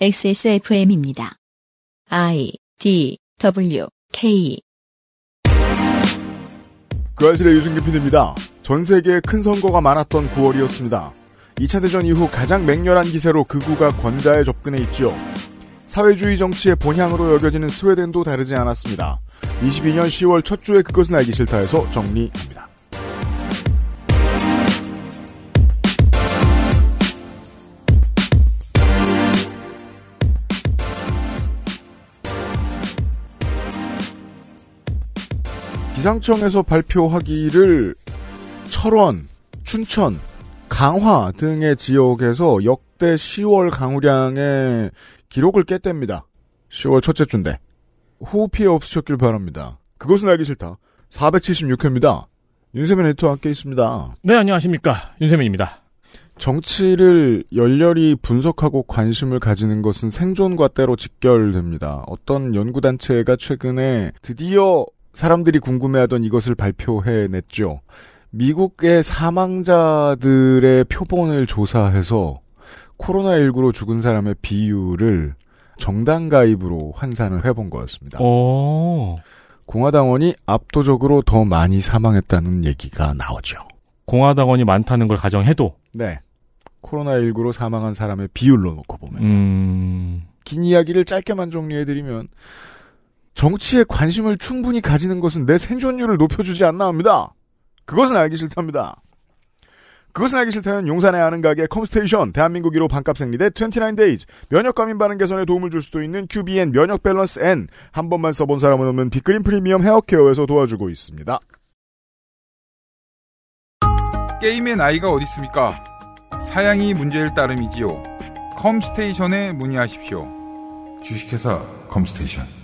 XSFM입니다. I D W K 그 알실의 유승규 PD입니다. 전 세계에 큰 선거가 많았던 9월이었습니다. 2차 대전 이후 가장 맹렬한 기세로 극우가 그 권좌에 접근해 있지요. 사회주의 정치의 본향으로 여겨지는 스웨덴도 다르지 않았습니다. 22년 10월 첫 주에 그것은 알기 싫다에서 정리합니다. 기상청에서 발표하기를 철원, 춘천, 강화 등의 지역에서 역대 10월 강우량의 기록을 깼답니다. 10월 첫째 주인데. 호우 피해 없으셨길 바랍니다. 그것은 알기 싫다. 476회입니다. 윤세민 에디터와 함께 있습니다. 네, 안녕하십니까. 윤세민입니다. 정치를 열렬히 분석하고 관심을 가지는 것은 생존과 때로 직결됩니다. 어떤 연구단체가 최근에 드디어 사람들이 궁금해하던 이것을 발표해냈죠. 미국의 사망자들의 표본을 조사해서 코로나19로 죽은 사람의 비율을 정당 가입으로 환산을 해본 거였습니다. 오. 공화당원이 압도적으로 더 많이 사망했다는 얘기가 나오죠. 공화당원이 많다는 걸 가정해도 네. 코로나19로 사망한 사람의 비율로 놓고 보면 음... 긴 이야기를 짧게만 정리해드리면 정치에 관심을 충분히 가지는 것은 내 생존율을 높여주지 않나 합니다. 그것은 알기 싫답니다. 그것은 알기 싫다는 용산에 아는 가게 컴스테이션, 대한민국 1호 반값 생리대 29데이즈, 면역 과민 반응 개선에 도움을 줄 수도 있는 QBN 면역 밸런스 N, 한 번만 써본 사람은 없는 빅그린 프리미엄 헤어케어에서 도와주고 있습니다. 게임의 나이가 어디 있습니까? 사양이 문제일 따름이지요. 컴스테이션에 문의하십시오. 주식회사 컴스테이션.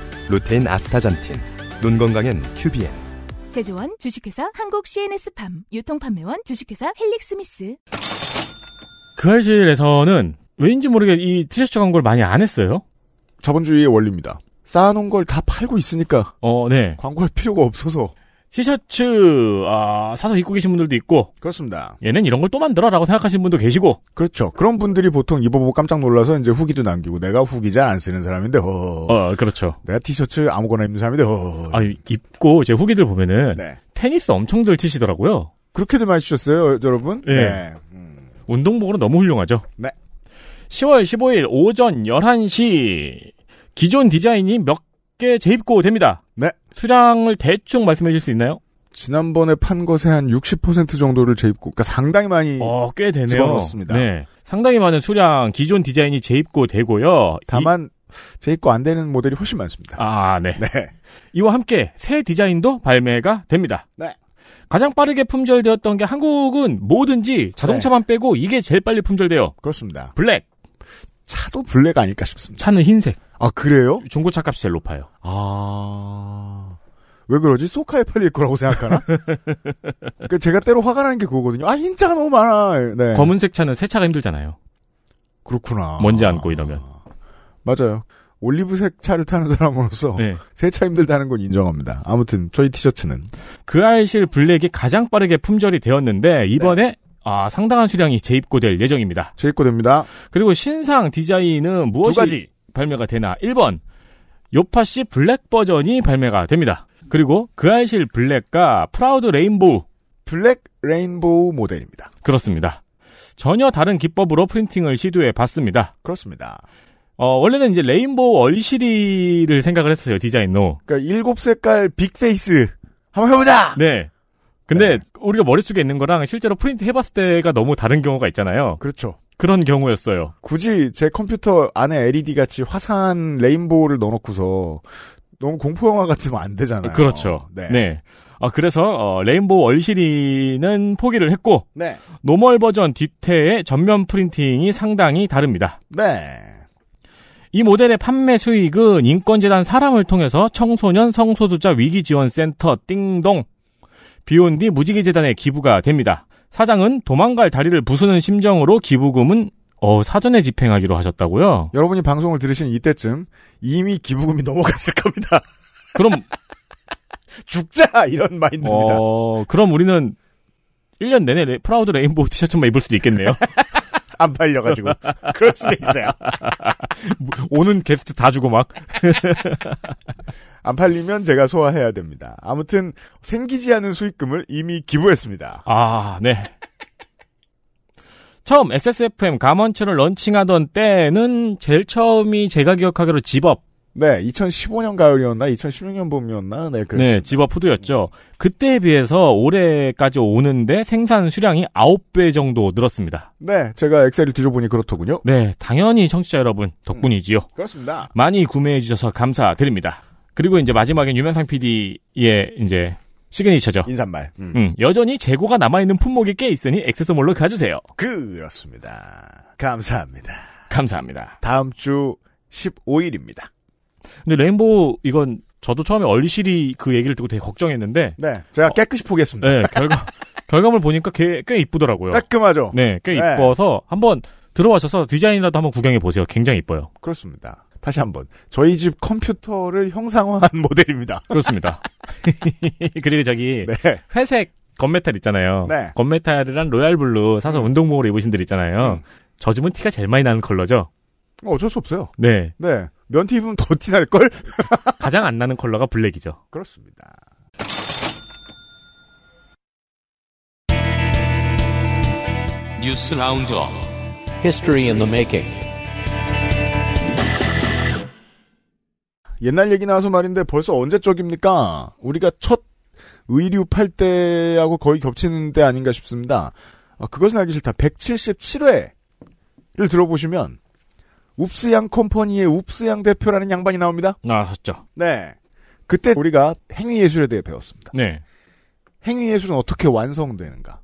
루테인 아스타잔틴, 눈건강엔 큐비엔. 제조원 주식회사 한국 CNS팜 유통판매원 주식회사 헬릭스미스. 그 할실에서는 왜인지 모르게 이 티셔츠 광고를 많이 안 했어요. 자본주의의 원리입니다. 쌓아놓은 걸 다 팔고 있으니까. 어, 네. 광고할 필요가 없어서. 티셔츠 아, 사서 입고 계신 분들도 있고 그렇습니다. 얘는 이런 걸 또 만들어라고 생각하시는 분도 계시고 그렇죠. 그런 분들이 보통 입어보고 깜짝 놀라서 이제 후기도 남기고 내가 후기 잘 안 쓰는 사람인데 어 그렇죠. 내가 티셔츠 아무거나 입는 사람인데 허. 아 입고 제 후기들 보면은 네. 테니스 엄청들 치시더라고요. 그렇게들 많이 치셨어요, 여러분? 네. 네. 음. 운동복으로 너무 훌륭하죠. 네. 10월 15일 오전 11시 기존 디자인이 몇 개 재입고 됩니다. 네. 수량을 대충 말씀해 줄수 있나요? 지난번에 판 것에 한 60% 정도를 재입고, 그니까 상당히 많이 어, 꽤 되네요. 집어넣었습니다. 네, 상당히 많은 수량 기존 디자인이 재입고 되고요. 다만 이... 재입고 안 되는 모델이 훨씬 많습니다. 아, 네. 네. 이와 함께 새 디자인도 발매가 됩니다. 네. 가장 빠르게 품절되었던 게 한국은 뭐든지 자동차만 네. 빼고 이게 제일 빨리 품절돼요. 그렇습니다. 블랙. 차도 블랙 아닐까 싶습니다. 차는 흰색. 아, 그래요? 중고차 값이 제일 높아요. 아. 왜 그러지? 소카에 팔릴 거라고 생각하나? 그러니까 제가 때로 화가 나는 게 그거거든요. 아, 흰차가 너무 많아. 네. 검은색 차는 세차가 힘들잖아요. 그렇구나. 먼지 안고 이러면. 맞아요. 올리브색 차를 타는 사람으로서 네. 세차 힘들다는 건 인정합니다. 아무튼 저희 티셔츠는 그 알실 블랙이 가장 빠르게 품절이 되었는데 이번에 네. 아, 상당한 수량이 재입고될 예정입니다. 재입고됩니다. 그리고 신상 디자인은 무엇이 발매가 되나? 1번 요파시 블랙 버전이 발매가 됩니다. 그리고 그 알실 블랙과 프라우드 레인보우. 블랙 레인보우 모델입니다. 그렇습니다. 전혀 다른 기법으로 프린팅을 시도해 봤습니다. 그렇습니다. 어, 원래는 이제 레인보우 얼시리를 생각을 했어요, 디자인로. 그니까 일곱 색깔 빅페이스. 한번 해보자! 네. 근데 네. 우리가 머릿속에 있는 거랑 실제로 프린트 해봤을 때가 너무 다른 경우가 있잖아요. 그렇죠. 그런 경우였어요. 굳이 제 컴퓨터 안에 LED 같이 화사한 레인보우를 넣어놓고서 너무 공포 영화 같으면 안 되잖아요. 그렇죠. 네. 네. 아 그래서 어, 레인보우 얼시리는 포기를 했고 네. 노멀 버전 디테의 전면 프린팅이 상당히 다릅니다. 네. 이 모델의 판매 수익은 인권재단 사람을 통해서 청소년 성소수자 위기지원센터 띵동 비온 디 무지개재단에 기부가 됩니다. 사장은 도망갈 다리를 부수는 심정으로 기부금은 어, 사전에 집행하기로 하셨다고요? 여러분이 방송을 들으신 이때쯤 이미 기부금이 넘어갔을 겁니다. 그럼 죽자 이런 마인드입니다. 어, 그럼 우리는 1년 내내 레, 프라우드 레인보우 티셔츠만 입을 수도 있겠네요. 안 팔려가지고 그럴 수도 있어요. 뭐, 오는 게스트 다 주고 막 안 팔리면 제가 소화해야 됩니다. 아무튼 생기지 않은 수익금을 이미 기부했습니다. 아, 네. 처음 XSFM 감원츠를 런칭하던 때는 제일 처음이 제가 기억하기로 집업 네, 2015년 가을이었나 2016년 봄이었나 네, 그 네, 집업 후드였죠. 그때에 비해서 올해까지 오는데 생산 수량이 9배 정도 늘었습니다. 네, 제가 엑셀을 뒤져보니 그렇더군요. 네, 당연히 청취자 여러분 덕분이지요. 음, 그렇습니다. 많이 구매해 주셔서 감사드립니다. 그리고 이제 마지막엔 유명상 PD의 이제 시그니처죠. 인사말. 음. 음, 여전히 재고가 남아있는 품목이 꽤 있으니 액세서몰로 가주세요. 그렇습니다. 감사합니다. 감사합니다. 다음 주 15일입니다. 근데 레인보우 이건 저도 처음에 얼리시리 그 얘기를 듣고 되게 걱정했는데 네, 제가 어, 깨끗이 포기했습니다. 네, 결과 결과물 보니까 꽤, 꽤 이쁘더라고요. 깔끔하죠. 네, 꽤 네. 이뻐서 한번 들어와셔서 디자인이라도 한번 구경해 보세요. 굉장히 이뻐요. 그렇습니다. 다시 한번 저희 집 컴퓨터를 형상화한 모델입니다. 그렇습니다. 그리고 저기 네. 회색 건메탈 있잖아요. 네. 건메탈이란 로얄블루 사서 음. 운동복으로 입으신 들 있잖아요. 음. 저집은 티가 제일 많이 나는 컬러죠. 어, 어쩔 수 없어요. 네. 네. 면티 입으면 더 티 날 걸. 가장 안 나는 컬러가 블랙이죠. 그렇습니다. 뉴스 라운드업. h i s t o 메이킹 옛날 얘기 나와서 말인데 벌써 언제적입니까? 우리가 첫 의류 팔 때하고 거의 겹치는 때 아닌가 싶습니다. 아, 그것은 알기 싫다. 177회를 들어보시면 웁스양 컴퍼니의 웁스양 대표라는 양반이 나옵니다. 나왔죠. 었 네. 그때 우리가 행위예술에 대해 배웠습니다. 네. 행위예술은 어떻게 완성되는가.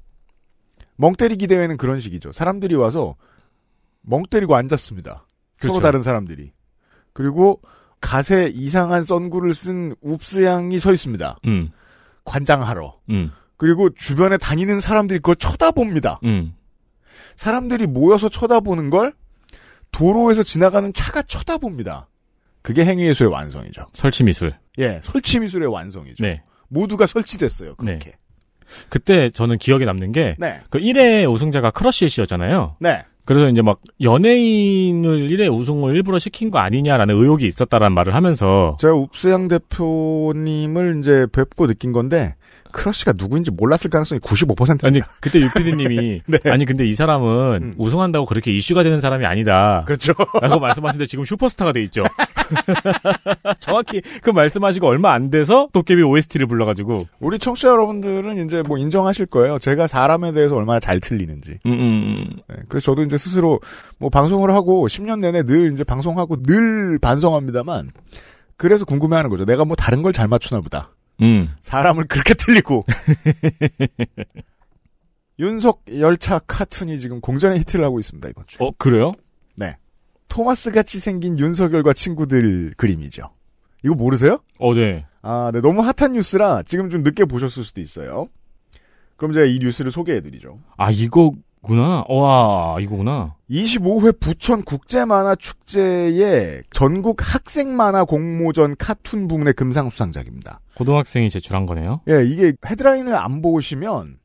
멍때리기 대회는 그런 식이죠. 사람들이 와서 멍때리고 앉았습니다. 그렇죠. 서로 다른 사람들이. 그리고 가세 이상한 선구를 쓴 웁스 양이 서 있습니다. 음. 관장하러. 음. 그리고 주변에 다니는 사람들이 그걸 쳐다봅니다. 음. 사람들이 모여서 쳐다보는 걸 도로에서 지나가는 차가 쳐다봅니다. 그게 행위예술의 완성이죠. 설치미술. 예, 설치미술의 완성이죠. 네. 모두가 설치됐어요, 그렇게. 네. 그때 저는 기억에 남는 게, 네. 그 1회 우승자가 크러쉬 씨였잖아요. 네. 그래서 이제 막 연예인을 1회 우승을 일부러 시킨 거 아니냐라는 의혹이 있었다라는 말을 하면서 제가 읍수양 대표님을 이제 뵙고 느낀 건데 크러쉬가 누구인지 몰랐을 가능성이 95%입니다. 아니 그때 유피디님이 네. 아니 근데 이 사람은 음. 우승한다고 그렇게 이슈가 되는 사람이 아니다. 그렇죠. 라고 말씀하시는데 지금 슈퍼스타가 돼 있죠. 정확히 그 말씀하시고 얼마 안 돼서 도깨비 OST를 불러가지고 우리 청취자 여러분들은 이제 뭐 인정하실 거예요. 제가 사람에 대해서 얼마나 잘 틀리는지. 음, 음, 음. 네, 그래서 저도 이제 스스로 뭐 방송을 하고 10년 내내 늘 이제 방송하고 늘 반성합니다만 그래서 궁금해하는 거죠. 내가 뭐 다른 걸 잘 맞추나 보다. 음. 사람을 그렇게 틀리고 윤석 열차 카툰이 지금 공전에 히트를 하고 있습니다 이번 주. 어 그래요? 네. 토마스 같이 생긴 윤석열과 친구들 그림이죠. 이거 모르세요? 어 네. 아 네. 너무 핫한 뉴스라 지금 좀 늦게 보셨을 수도 있어요. 그럼 제가 이 뉴스를 소개해드리죠. 아 이거 구나. 와, 이거구나. 25회 부천 국제 만화 축제의 전국 학생 만화 공모전 카툰 부문의 금상 수상작입니다. 고등학생이 제출한 거네요. 예, 이게 헤드라인을 안 보시면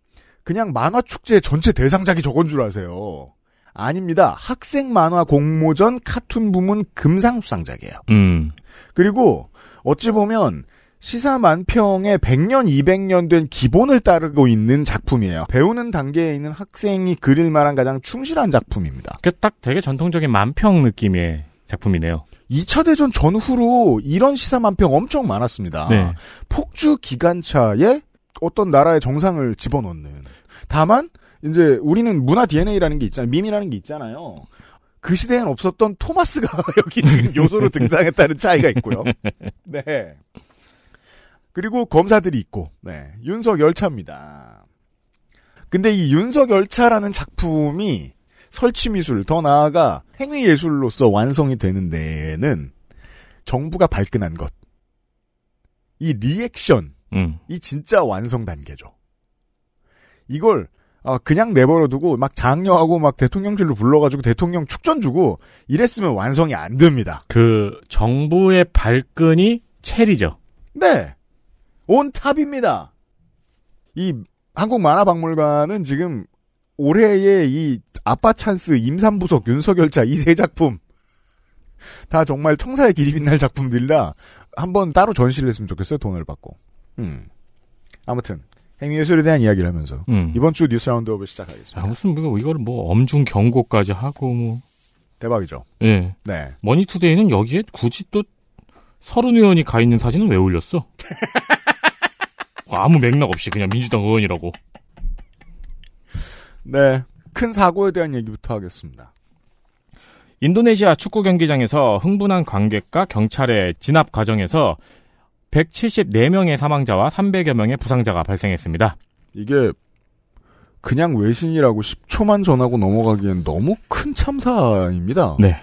그냥 만화 축제 전체 대상작이 저건 줄 아세요. 아닙니다. 학생 만화 공모전 카툰 부문 금상 수상작이에요. 음. 그리고 어찌 보면 시사 만평의 100년, 200년 된 기본을 따르고 있는 작품이에요. 배우는 단계에 있는 학생이 그릴 만한 가장 충실한 작품입니다. 그딱 되게 전통적인 만평 느낌의 작품이네요. 2차 대전 전후로 이런 시사 만평 엄청 많았습니다. 네. 폭주 기관차에 어떤 나라의 정상을 집어넣는. 다만 이제 우리는 문화 DNA라는 게 있잖아요. 밈이라는 게 있잖아요. 그 시대엔 없었던 토마스가 여기 지금 요소로 등장했다는 차이가 있고요. 네. 그리고 검사들이 있고, 네. 윤석 열차입니다. 근데 이 윤석 열차라는 작품이 설치 미술, 더 나아가 행위 예술로서 완성이 되는 데에는 정부가 발끈한 것. 이 리액션. 음. 이 진짜 완성 단계죠. 이걸 아, 그냥 내버려두고 막 장려하고 막 대통령실로 불러가지고 대통령 축전 주고 이랬으면 완성이 안 됩니다. 그 정부의 발끈이 체리죠. 네. 온 탑입니다. 이 한국 만화 박물관은 지금 올해의 이 아빠 찬스 임산부석 윤석열차이 세 작품 다 정말 청사의 길이 빛날 작품들이라 한번 따로 전시를 했으면 좋겠어요 돈을 받고. 음. 아무튼 행위 예술에 대한 이야기를 하면서 음. 이번 주 뉴스 라운드업을 시작하겠습니다. 아, 무슨 뭐 이거를 뭐 엄중 경고까지 하고 뭐 대박이죠. 예. 네. 머니투데이는 여기에 굳이 또 서른 의원이 가 있는 사진은 왜 올렸어? 어, 아무 맥락 없이 그냥 민주당 의원이라고. 네. 큰 사고에 대한 얘기부터 하겠습니다. 인도네시아 축구 경기장에서 흥분한 관객과 경찰의 진압 과정에서 174명의 사망자와 300여 명의 부상자가 발생했습니다. 이게 그냥 외신이라고 10초만 전하고 넘어가기엔 너무 큰 참사입니다. 네.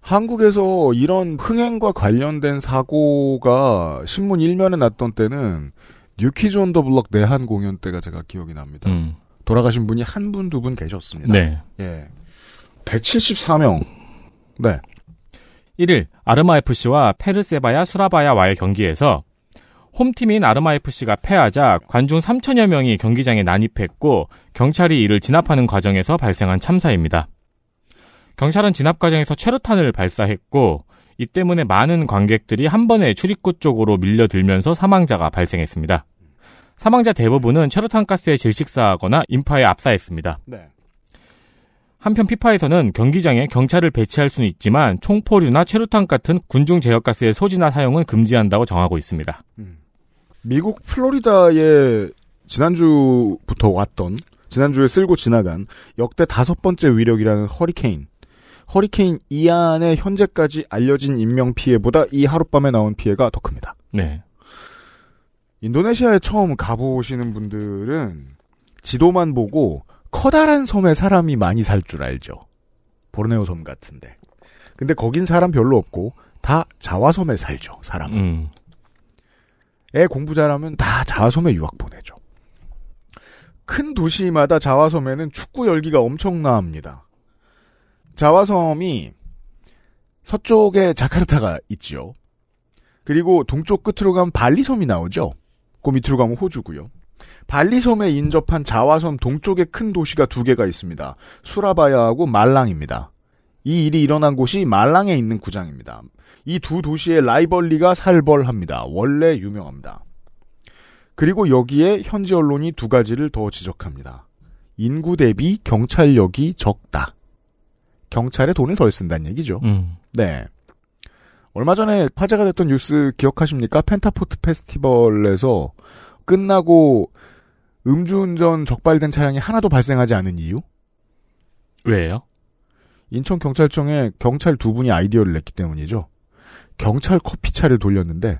한국에서 이런 흥행과 관련된 사고가 신문 1면에 났던 때는 뉴키즈 온더 블럭 내한 공연 때가 제가 기억이 납니다. 음. 돌아가신 분이 한 분, 두 분 계셨습니다. 네. 예. 174명. 네. 1일, 아르마FC와 페르세바야 수라바야와의 경기에서 홈팀인 아르마FC가 패하자 관중 3천여 명이 경기장에 난입했고 경찰이 이를 진압하는 과정에서 발생한 참사입니다. 경찰은 진압 과정에서 최루탄을 발사했고 이 때문에 많은 관객들이 한 번에 출입구 쪽으로 밀려들면서 사망자가 발생했습니다. 사망자 대부분은 체루탄가스에 질식사하거나 인파에 압사했습니다. 네. 한편 피파에서는 경기장에 경찰을 배치할 수는 있지만 총포류나 체루탄 같은 군중 제어가스의 소지나 사용은 금지한다고 정하고 있습니다. 음. 미국 플로리다에 지난주부터 왔던 지난주에 쓸고 지나간 역대 다섯 번째 위력이라는 허리케인 허리케인 이안의 현재까지 알려진 인명 피해보다 이 하룻밤에 나온 피해가 더 큽니다. 네. 인도네시아에 처음 가보시는 분들은 지도만 보고 커다란 섬에 사람이 많이 살 줄 알죠. 보르네오 섬 같은데. 근데 거긴 사람 별로 없고 다자화섬에 살죠. 사람은. 음. 애 공부 잘하면 다자화섬에 유학 보내죠. 큰 도시마다 자화섬에는 축구 열기가 엄청나합니다. 자와섬이 서쪽에 자카르타가 있지요. 그리고 동쪽 끝으로 가면 발리섬이 나오죠. 그 밑으로 가면 호주고요. 발리섬에 인접한 자와섬 동쪽에 큰 도시가 두 개가 있습니다. 수라바야하고 말랑입니다. 이 일이 일어난 곳이 말랑에 있는 구장입니다. 이 두 도시의 라이벌리가 살벌합니다. 원래 유명합니다. 그리고 여기에 현지 언론이 두 가지를 더 지적합니다. 인구 대비 경찰력이 적다. 경찰에 돈을 덜 쓴다는 얘기죠. 음. 네. 얼마 전에 화제가 됐던 뉴스 기억하십니까? 펜타포트 페스티벌에서 끝나고 음주운전 적발된 차량이 하나도 발생하지 않은 이유? 왜요? 인천경찰청에 경찰 두 분이 아이디어를 냈기 때문이죠. 경찰 커피차를 돌렸는데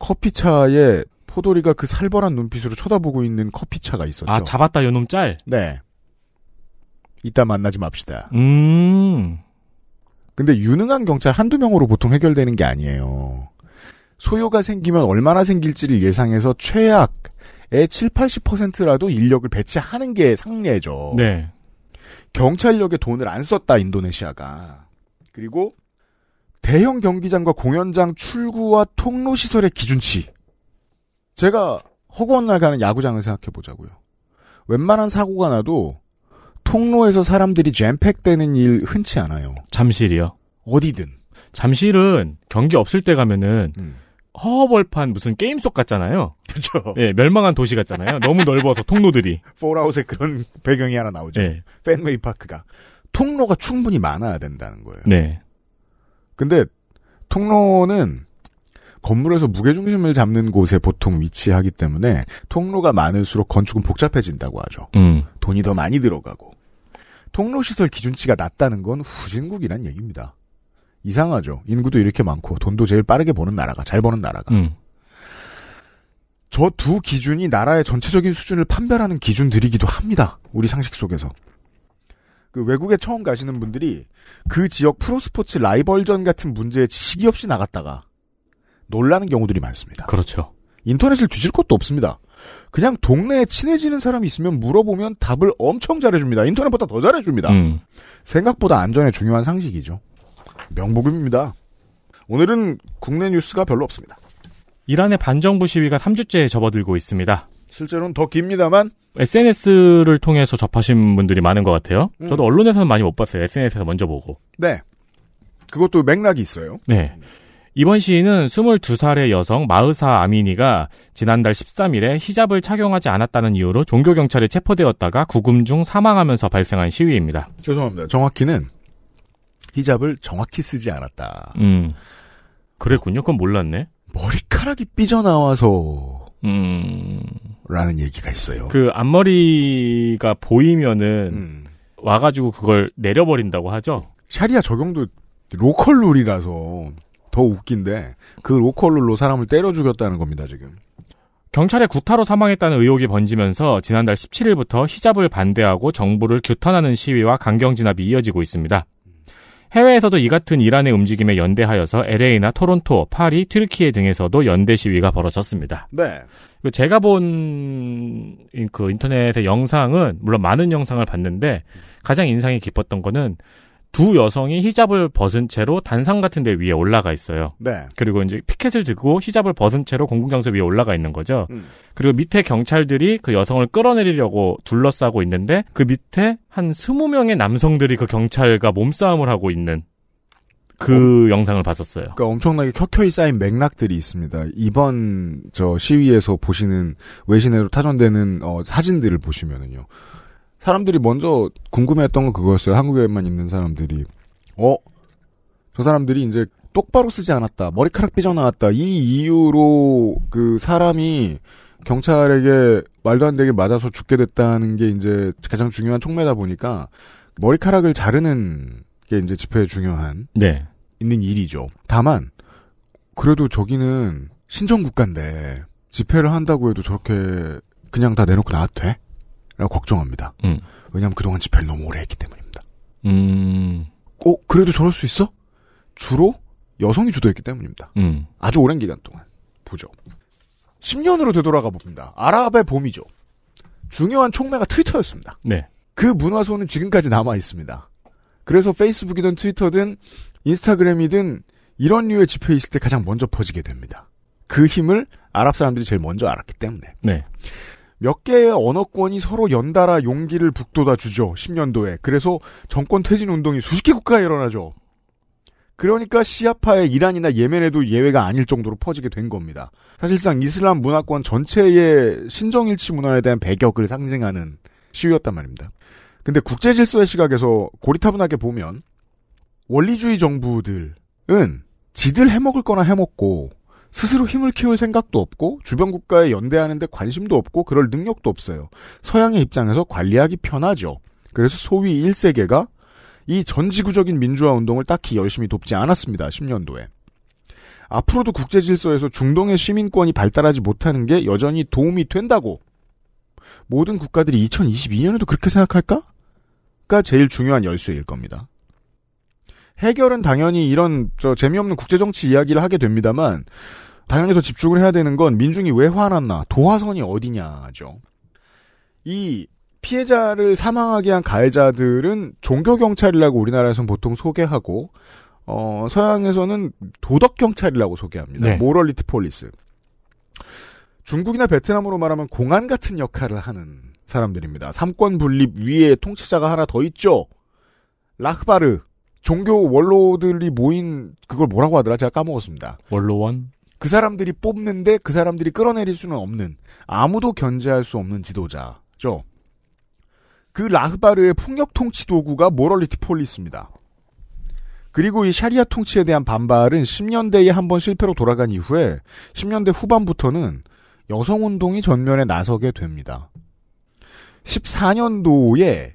커피차에 포도리가 그 살벌한 눈빛으로 쳐다보고 있는 커피차가 있었죠. 아 잡았다 요 놈 짤? 네. 이따 만나지 맙시다. 음. 근데 유능한 경찰 한두 명으로 보통 해결되는 게 아니에요. 소요가 생기면 얼마나 생길지를 예상해서 최악의 7, 80%라도 인력을 배치하는 게 상례죠. 네. 경찰력에 돈을 안 썼다 인도네시아가. 그리고 대형 경기장과 공연장 출구와 통로 시설의 기준치. 제가 허구한 날 가는 야구장을 생각해 보자고요. 웬만한 사고가 나도 통로에서 사람들이 잼팩되는 일 흔치 않아요. 잠실이요? 어디든. 잠실은 경기 없을 때 가면은 음. 허벌판 무슨 게임 속 같잖아요. 그렇죠. 예, 멸망한 도시 같잖아요. 너무 넓어서 통로들이. 폴아웃에 그런 배경이 하나 나오죠. 네. 팬웨이 파크가 통로가 충분히 많아야 된다는 거예요. 네. 근데 통로는 건물에서 무게중심을 잡는 곳에 보통 위치하기 때문에 통로가 많을수록 건축은 복잡해진다고 하죠. 음. 돈이 더 많이 들어가고. 통로 시설 기준치가 낮다는 건 후진국이란 얘기입니다. 이상하죠. 인구도 이렇게 많고 돈도 제일 빠르게 버는 나라가 잘 버는 나라가. 음. 저두 기준이 나라의 전체적인 수준을 판별하는 기준들이기도 합니다. 우리 상식 속에서. 그 외국에 처음 가시는 분들이 그 지역 프로스포츠 라이벌전 같은 문제에 지식이 없이 나갔다가 놀라는 경우들이 많습니다. 그렇죠. 인터넷을 뒤질 것도 없습니다. 그냥 동네에 친해지는 사람이 있으면 물어보면 답을 엄청 잘해줍니다. 인터넷보다 더 잘해줍니다. 음. 생각보다 안전에 중요한 상식이죠. 명복입니다. 오늘은 국내 뉴스가 별로 없습니다. 이란의 반정부 시위가 3주째 접어들고 있습니다. 실제로는 더 깁니다만 SNS를 통해서 접하신 분들이 많은 것 같아요. 음. 저도 언론에서는 많이 못 봤어요. SNS에서 먼저 보고. 네. 그것도 맥락이 있어요. 네. 이번 시인은 22살의 여성 마흐사 아미니가 지난달 13일에 히잡을 착용하지 않았다는 이유로 종교경찰에 체포되었다가 구금 중 사망하면서 발생한 시위입니다. 죄송합니다. 정확히는 히잡을 정확히 쓰지 않았다. 음. 그랬군요. 그건 몰랐네. 머리카락이 삐져나와서. 음. 라는 얘기가 있어요. 그 앞머리가 보이면은 음. 와가지고 그걸 내려버린다고 하죠. 샤리아 적용도 로컬 룰이라서 더 웃긴데 그 로컬룰로 사람을 때려 죽였다는 겁니다 지금. 경찰에 구타로 사망했다는 의혹이 번지면서 지난달 17일부터 히잡을 반대하고 정부를 규탄하는 시위와 강경 진압이 이어지고 있습니다. 해외에서도 이 같은 이란의 움직임에 연대하여서 LA나 토론토, 파리, 트르키예 등에서도 연대 시위가 벌어졌습니다. 네. 그 제가 본 그 인터넷의 영상은 물론 많은 영상을 봤는데 가장 인상이 깊었던 거는 두 여성이 히잡을 벗은 채로 단상 같은 데 위에 올라가 있어요. 네. 그리고 이제 피켓을 들고 히잡을 벗은 채로 공공장소 위에 올라가 있는 거죠. 음. 그리고 밑에 경찰들이 그 여성을 끌어내리려고 둘러싸고 있는데 그 밑에 한 스무 명의 남성들이 그 경찰과 몸싸움을 하고 있는 그 어, 영상을 봤었어요. 그니까 엄청나게 켜켜이 쌓인 맥락들이 있습니다. 이번 저 시위에서 보시는 외신으로 타전되는 어, 사진들을 보시면은요. 사람들이 먼저 궁금해했던 건 그거였어요. 한국에만 있는 사람들이. 어? 저 사람들이 이제 똑바로 쓰지 않았다. 머리카락 삐져나왔다. 이 이유로 그 사람이 경찰에게 말도 안 되게 맞아서 죽게 됐다는 게 이제 가장 중요한 촉매다 보니까 머리카락을 자르는 게 이제 집회에 중요한 네. 있는 일이죠. 다만 그래도 저기는 신정국가인데 집회를 한다고 해도 저렇게 그냥 다 내놓고 나왔대? 라고 걱정합니다. 음. 왜냐하면 그동안 집회를 너무 오래 했기 때문입니다. 음. 어, 그래도 저럴 수 있어? 주로 여성이 주도했기 때문입니다. 음. 아주 오랜 기간 동안 보죠. 10년으로 되돌아가 봅니다. 아랍의 봄이죠. 중요한 촉매가 트위터였습니다. 네. 그 문화소는 지금까지 남아 있습니다. 그래서 페이스북이든 트위터든 인스타그램이든 이런 류의 집회 있을 때 가장 먼저 퍼지게 됩니다. 그 힘을 아랍 사람들이 제일 먼저 알았기 때문에. 네. 몇 개의 언어권이 서로 연달아 용기를 북돋아 주죠. 10년도에. 그래서 정권 퇴진 운동이 수십 개 국가에 일어나죠. 그러니까 시아파의 이란이나 예멘에도 예외가 아닐 정도로 퍼지게 된 겁니다. 사실상 이슬람 문화권 전체의 신정일치 문화에 대한 배격을 상징하는 시위였단 말입니다. 근데 국제 질서의 시각에서 고리타분하게 보면 원리주의 정부들은 지들 해먹을 거나 해먹고 스스로 힘을 키울 생각도 없고 주변 국가에 연대하는데 관심도 없고 그럴 능력도 없어요. 서양의 입장에서 관리하기 편하죠. 그래서 소위 1세계가 이 전지구적인 민주화 운동을 딱히 열심히 돕지 않았습니다. 10년도에. 앞으로도 국제 질서에서 중동의 시민권이 발달하지 못하는 게 여전히 도움이 된다고 모든 국가들이 2022년에도 그렇게 생각할까? 가 제일 중요한 열쇠일 겁니다. 해결은 당연히 이런 저 재미없는 국제정치 이야기를 하게 됩니다만 당연히 더 집중을 해야 되는 건 민중이 왜 화났나 도화선이 어디냐죠. 이 피해자를 사망하게 한 가해자들은 종교 경찰이라고 우리나라에서는 보통 소개하고 어, 서양에서는 도덕 경찰이라고 소개합니다. 네. 모럴리티 폴리스. 중국이나 베트남으로 말하면 공안 같은 역할을 하는 사람들입니다. 삼권 분립 위에 통치자가 하나 더 있죠. 라흐바르. 종교 원로들이 모인 그걸 뭐라고 하더라? 제가 까먹었습니다. 원로원? 그 사람들이 뽑는데 그 사람들이 끌어내릴 수는 없는 아무도 견제할 수 없는 지도자죠. 그 라흐바르의 폭력 통치 도구가 모럴리티 폴리스입니다. 그리고 이 샤리아 통치에 대한 반발은 10년대에 한 번 실패로 돌아간 이후에 10년대 후반부터는 여성운동이 전면에 나서게 됩니다. 14년도에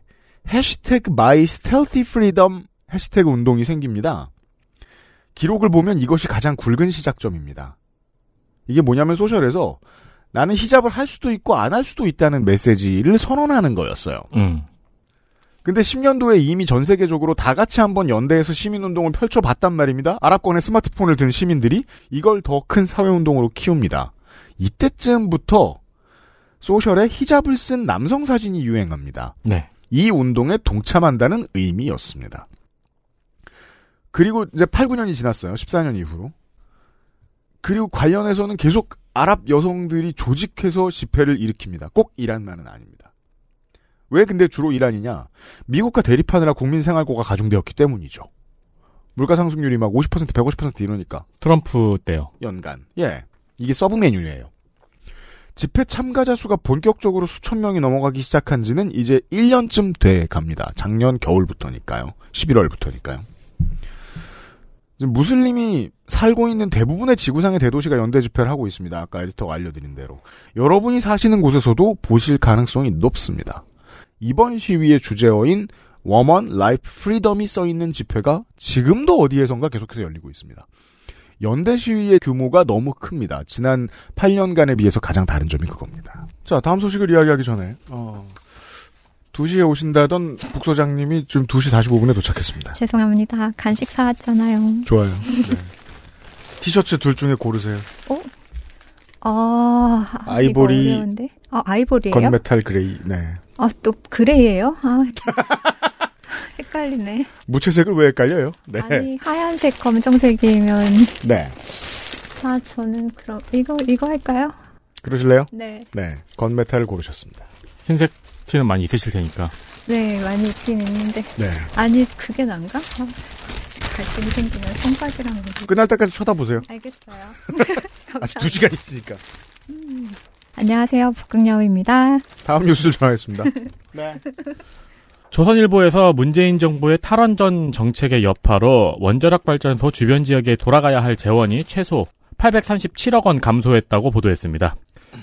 해시태그 마이 스텔티 프리덤 해시태그 운동이 생깁니다. 기록을 보면 이것이 가장 굵은 시작점입니다. 이게 뭐냐면 소셜에서 나는 히잡을 할 수도 있고 안 할 수도 있다는 메시지를 선언하는 거였어요. 음. 근데 10년도에 이미 전 세계적으로 다 같이 한번 연대해서 시민운동을 펼쳐봤단 말입니다. 아랍권에 스마트폰을 든 시민들이 이걸 더 큰 사회운동으로 키웁니다. 이때쯤부터 소셜에 히잡을 쓴 남성 사진이 유행합니다. 네. 이 운동에 동참한다는 의미였습니다. 그리고 이제 8, 9년이 지났어요. 14년 이후로. 그리고 관련해서는 계속 아랍 여성들이 조직해서 집회를 일으킵니다. 꼭 이란만은 아닙니다. 왜 근데 주로 이란이냐? 미국과 대립하느라 국민 생활고가 가중되었기 때문이죠. 물가 상승률이 막 50%, 150% 이러니까. 트럼프 때요. 연간. 예. 이게 서브 메뉴예요. 집회 참가자 수가 본격적으로 수천 명이 넘어가기 시작한 지는 이제 1년쯤 돼 갑니다. 작년 겨울부터니까요. 11월부터니까요. 지금 무슬림이 살고 있는 대부분의 지구상의 대도시가 연대 집회를 하고 있습니다. 아까 에디터가 알려드린 대로. 여러분이 사시는 곳에서도 보실 가능성이 높습니다. 이번 시위의 주제어인 워먼 라이프 프리덤이 써 있는 집회가 지금도 어디에선가 계속해서 열리고 있습니다. 연대 시위의 규모가 너무 큽니다. 지난 8년간에 비해서 가장 다른 점이 그겁니다. 자, 다음 소식을 이야기하기 전에 어, 2시에 오신다던 북소장님이 지금 2시 45분에 도착했습니다. 죄송합니다. 간식 사왔잖아요. 좋아요. 네. 티셔츠 둘 중에 고르세요. 어? 아, 아이보리. 아, 아이보리예요? 건메탈 그레이. 네. 아, 또 그레이예요? 아. 헷갈리네. 무채색을 왜 헷갈려요? 네. 아니, 하얀색 검정색이면 네. 아, 저는 그럼 이거 이거 할까요? 그러실래요? 네. 네. 건메탈 고르셨습니다. 흰색 티는 많이 있으실 테니까. 네, 많이 있긴 있는데. 네. 아니, 그게 난가? 아, 갈등이 생기면 손바지랑. 뭐 끝날 때까지 쳐다보세요. 알겠어요. 아직 두 시간 있으니까. 음. 안녕하세요. 북극여우입니다. 다음 뉴스 전하겠습니다. 네. 조선일보에서 문재인 정부의 탈원전 정책의 여파로 원자력 발전소 주변 지역에 돌아가야 할 재원이 최소 837억 원 감소했다고 보도했습니다.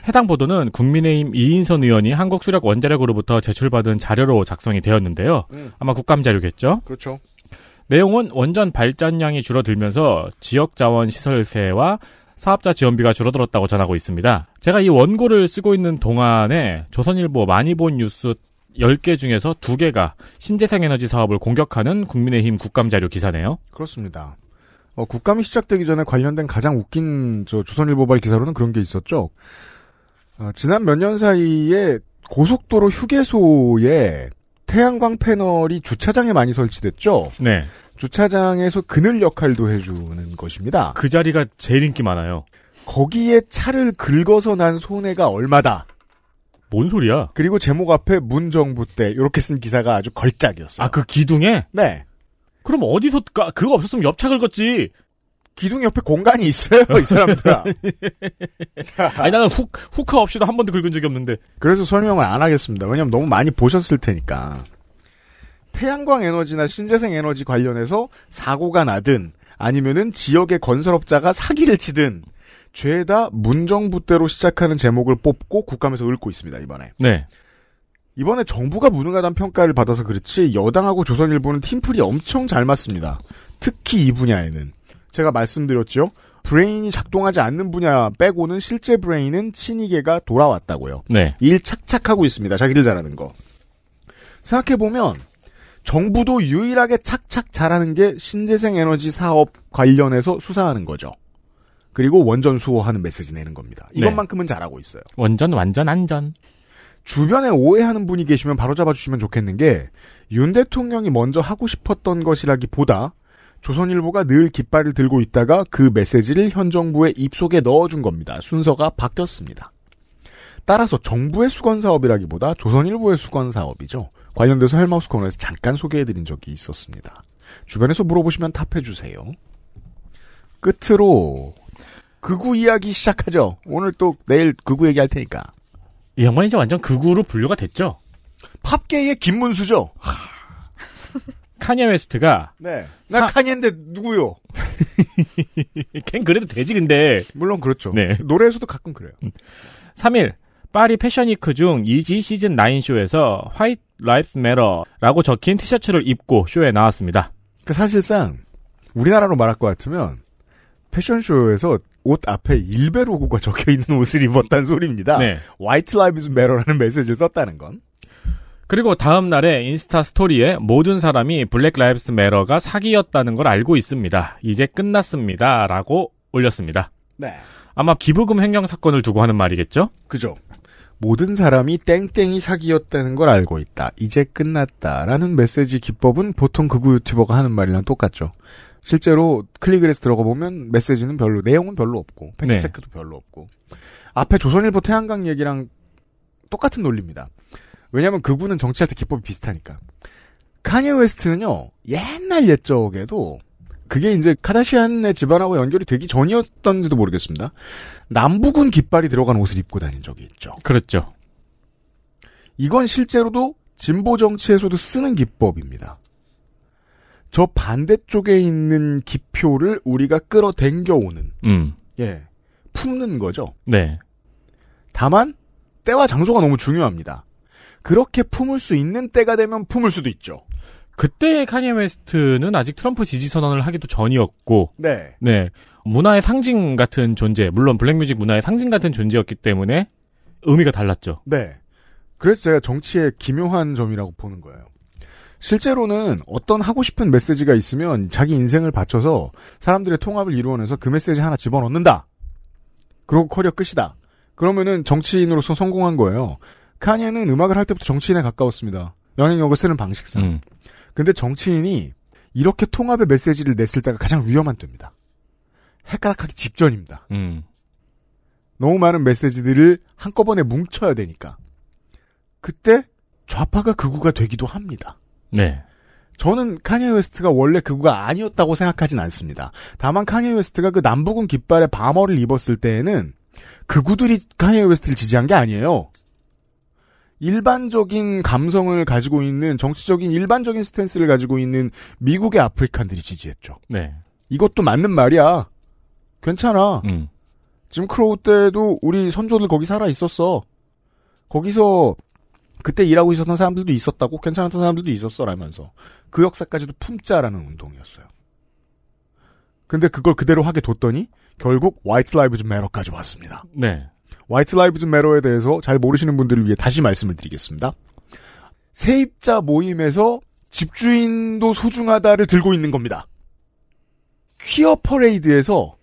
해당 보도는 국민의힘 이인선 의원이 한국수력원자력으로부터 제출받은 자료로 작성이 되었는데요. 음. 아마 국감 자료겠죠? 그렇죠. 내용은 원전 발전량이 줄어들면서 지역 자원 시설세와 사업자 지원비가 줄어들었다고 전하고 있습니다. 제가 이 원고를 쓰고 있는 동안에 조선일보 많이 본 뉴스 10개 중에서 2개가 신재생 에너지 사업을 공격하는 국민의힘 국감 자료 기사네요. 그렇습니다. 어, 국감이 시작되기 전에 관련된 가장 웃긴 저 조선일보발 기사로는 그런 게 있었죠. 어, 지난 몇 년 사이에 고속도로 휴게소에 태양광 패널이 주차장에 많이 설치됐죠. 네. 주차장에서 그늘 역할도 해주는 것입니다. 그 자리가 제일 인기 많아요. 거기에 차를 긁어서 난 손해가 얼마다. 뭔 소리야? 그리고 제목 앞에 문정부 때 이렇게 쓴 기사가 아주 걸작이었어요. 아그 기둥에? 네. 그럼 어디서 그거 없었으면 옆차 긁었지. 기둥 옆에 공간이 있어요, 이 사람들아. 아니, 나는 훅, 후카 없이도 한 번도 긁은 적이 없는데. 그래서 설명을 안 하겠습니다. 왜냐면 너무 많이 보셨을 테니까. 태양광 에너지나 신재생 에너지 관련해서 사고가 나든, 아니면은 지역의 건설업자가 사기를 치든, 죄다 문정부대로 시작하는 제목을 뽑고 국감에서 읊고 있습니다, 이번에. 네. 이번에 정부가 무능하다는 평가를 받아서 그렇지, 여당하고 조선일보는 팀플이 엄청 잘 맞습니다. 특히 이 분야에는. 제가 말씀드렸죠. 브레인이 작동하지 않는 분야 빼고는 실제 브레인은 친이계가 돌아왔다고요. 네. 일 착착하고 있습니다. 자기를 잘하는 거. 생각해보면 정부도 유일하게 착착 잘하는 게 신재생 에너지 사업 관련해서 수사하는 거죠. 그리고 원전 수호하는 메시지 내는 겁니다. 네. 이것만큼은 잘하고 있어요. 원전 완전 안전. 주변에 오해하는 분이 계시면 바로 잡아주시면 좋겠는 게 윤 대통령이 먼저 하고 싶었던 것이라기보다 조선일보가 늘 깃발을 들고 있다가 그 메시지를 현 정부의 입속에 넣어준 겁니다. 순서가 바뀌었습니다. 따라서 정부의 수건 사업이라기보다 조선일보의 수건 사업이죠. 관련돼서 헬마우스 코너에서 잠깐 소개해드린 적이 있었습니다. 주변에서 물어보시면 답해주세요. 끝으로 극우 이야기 시작하죠. 오늘 또 내일 극우 얘기할 테니까. 이 양반 이제 완전 극우로 분류가 됐죠. 팝계의 김문수죠. 카냐 니 웨스트가 네. 나 사... 카니인데 누구요? 걘 그래도 되지 근데. 물론 그렇죠. 네. 노래에서도 가끔 그래요. 3일 음. 파리 패션위크 중 이지 시즌 9 쇼에서 화이트 라이프 매러라고 적힌 티셔츠를 입고 쇼에 나왔습니다. 그 사실상 우리나라로 말할 것 같으면 패션쇼에서 옷 앞에 일베 로고가 적혀 있는 옷을 입었다는 소리입니다. 네. 화이트 라이브즈 메러라는 메시지를 썼다는 건. 그리고 다음 날에 인스타 스토리에 모든 사람이 블랙 라이브스 매러가 사기였다는 걸 알고 있습니다. 이제 끝났습니다. 라고 올렸습니다. 네. 아마 기부금 횡령 사건을 두고 하는 말이겠죠? 그죠. 모든 사람이 땡땡이 사기였다는 걸 알고 있다. 이제 끝났다라는 메시지 기법은 보통 극우 유튜버가 하는 말이랑 똑같죠. 실제로 클릭을 해서 들어가 보면 메시지는 별로 내용은 별로 없고 팩트체크도 네. 별로 없고 앞에 조선일보 태양광 얘기랑 똑같은 논리입니다. 왜냐하면 그구은 정치할 때 기법이 비슷하니까. 카니 웨스트는요 옛날 옛적에도 그게 이제 카다시안의 집안하고 연결이 되기 전이었던지도 모르겠습니다. 남부군 깃발이 들어간 옷을 입고 다닌 적이 있죠. 그렇죠. 이건 실제로도 진보 정치에서도 쓰는 기법입니다. 저 반대쪽에 있는 기표를 우리가 끌어댕겨오는 음. 예, 품는 거죠. 네. 다만 때와 장소가 너무 중요합니다. 그렇게 품을 수 있는 때가 되면 품을 수도 있죠. 그때 카니에 웨스트는 아직 트럼프 지지 선언을 하기도 전이었고, 네. 네. 문화의 상징 같은 존재, 물론 블랙뮤직 문화의 상징 같은 존재였기 때문에 의미가 달랐죠. 네. 그래서 제가 정치의 기묘한 점이라고 보는 거예요. 실제로는 어떤 하고 싶은 메시지가 있으면 자기 인생을 바쳐서 사람들의 통합을 이루어내서 그 메시지 하나 집어넣는다. 그리고 커리어 끝이다. 그러면은 정치인으로서 성공한 거예요. 카니에는 음악을 할 때부터 정치인에 가까웠습니다. 영향력을 쓰는 방식상. 음. 근데 정치인이 이렇게 통합의 메시지를 냈을 때가 가장 위험한 때입니다. 헷갈하기 직전입니다. 음. 너무 많은 메시지들을 한꺼번에 뭉쳐야 되니까. 그때 좌파가 극우가 되기도 합니다. 네. 저는 카니에 웨스트가 원래 극우가 아니었다고 생각하진 않습니다. 다만 카니에 웨스트가 그 남부군 깃발에 밤머를 입었을 때에는 극우들이 카니에 웨스트를 지지한 게 아니에요. 일반적인 감성을 가지고 있는 정치적인 일반적인 스탠스를 가지고 있는 미국의 아프리칸들이 지지했죠. 네. 이것도 맞는 말이야. 괜찮아. 음. 짐 크로우 때도 우리 선조들 거기 살아 있었어. 거기서 그때 일하고 있었던 사람들도 있었다고 괜찮았던 사람들도 있었어라면서 그 역사까지도 품자라는 운동이었어요. 근데 그걸 그대로 하게 뒀더니 결국 와이트 라이브즈 매러까지 왔습니다. 네. 화이트 라이브즈 메러에 대해서 잘 모르시는 분들을 위해 다시 말씀을 드리겠습니다. 세입자 모임에서 집주인도 소중하다를 들고 있는 겁니다. 퀴어 퍼레이드에서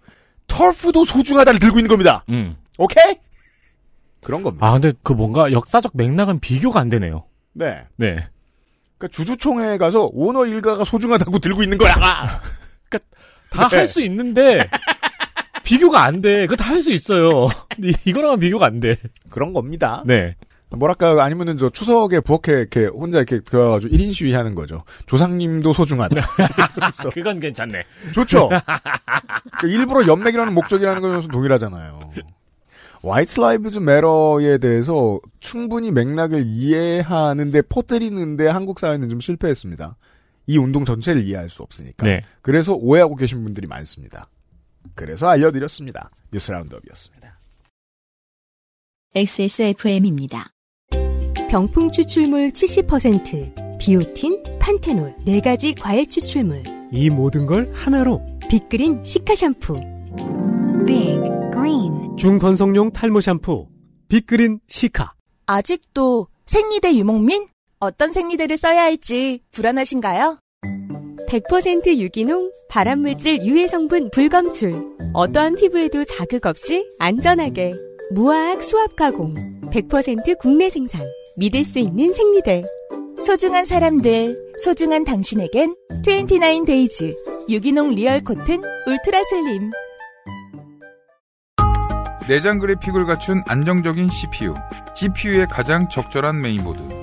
털프도 소중하다를 들고 있는 겁니다. 음. 오케이? 그런 겁니다. 아, 근데 그 뭔가 역사적 맥락은 비교가 안 되네요. 네. 네. 그니까 주주총회에 가서 오너 일가가 소중하다고 들고 있는 거야. 그니까다 할수 네. 있는데 비교가 안 돼. 그거 다 할 수 있어요. 이거랑은 비교가 안 돼. 그런 겁니다. 네. 뭐랄까 아니면은 저 추석에 부엌에 이렇게 혼자 이렇게 들어가가지고 1인 시위 하는 거죠. 조상님도 소중하다. 그건 괜찮네. 좋죠. 그러니까 일부러 연맥이라는 목적이라는 거면 동일하잖아요. 와이트 라이브즈 메러에 대해서 충분히 맥락을 이해하는데 퍼뜨리는데 한국 사회는 좀 실패했습니다. 이 운동 전체를 이해할 수 없으니까. 네. 그래서 오해하고 계신 분들이 많습니다. 그래서 알려드렸습니다. 뉴스 라운드업이었습니다. XSFM입니다. 병풍 추출물 70%, 비오틴, 판테놀, 네 가지 과일 추출물. 이 모든 걸 하나로. 빅그린 시카 샴푸. 빅 그린. 중건성용 탈모 샴푸. 빅그린 시카. 아직도 생리대 유목민? 어떤 생리대를 써야 할지 불안하신가요? 100% 유기농, 발암물질 유해 성분 불검출. 어떠한 피부에도 자극 없이 안전하게. 무화학 수압 가공. 100% 국내 생산. 믿을 수 있는 생리대. 소중한 사람들, 소중한 당신에겐 29 데이즈 유기농 리얼 코튼 울트라 슬림. 내장 그래픽을 갖춘 안정적인 CPU. GPU의 가장 적절한 메인보드.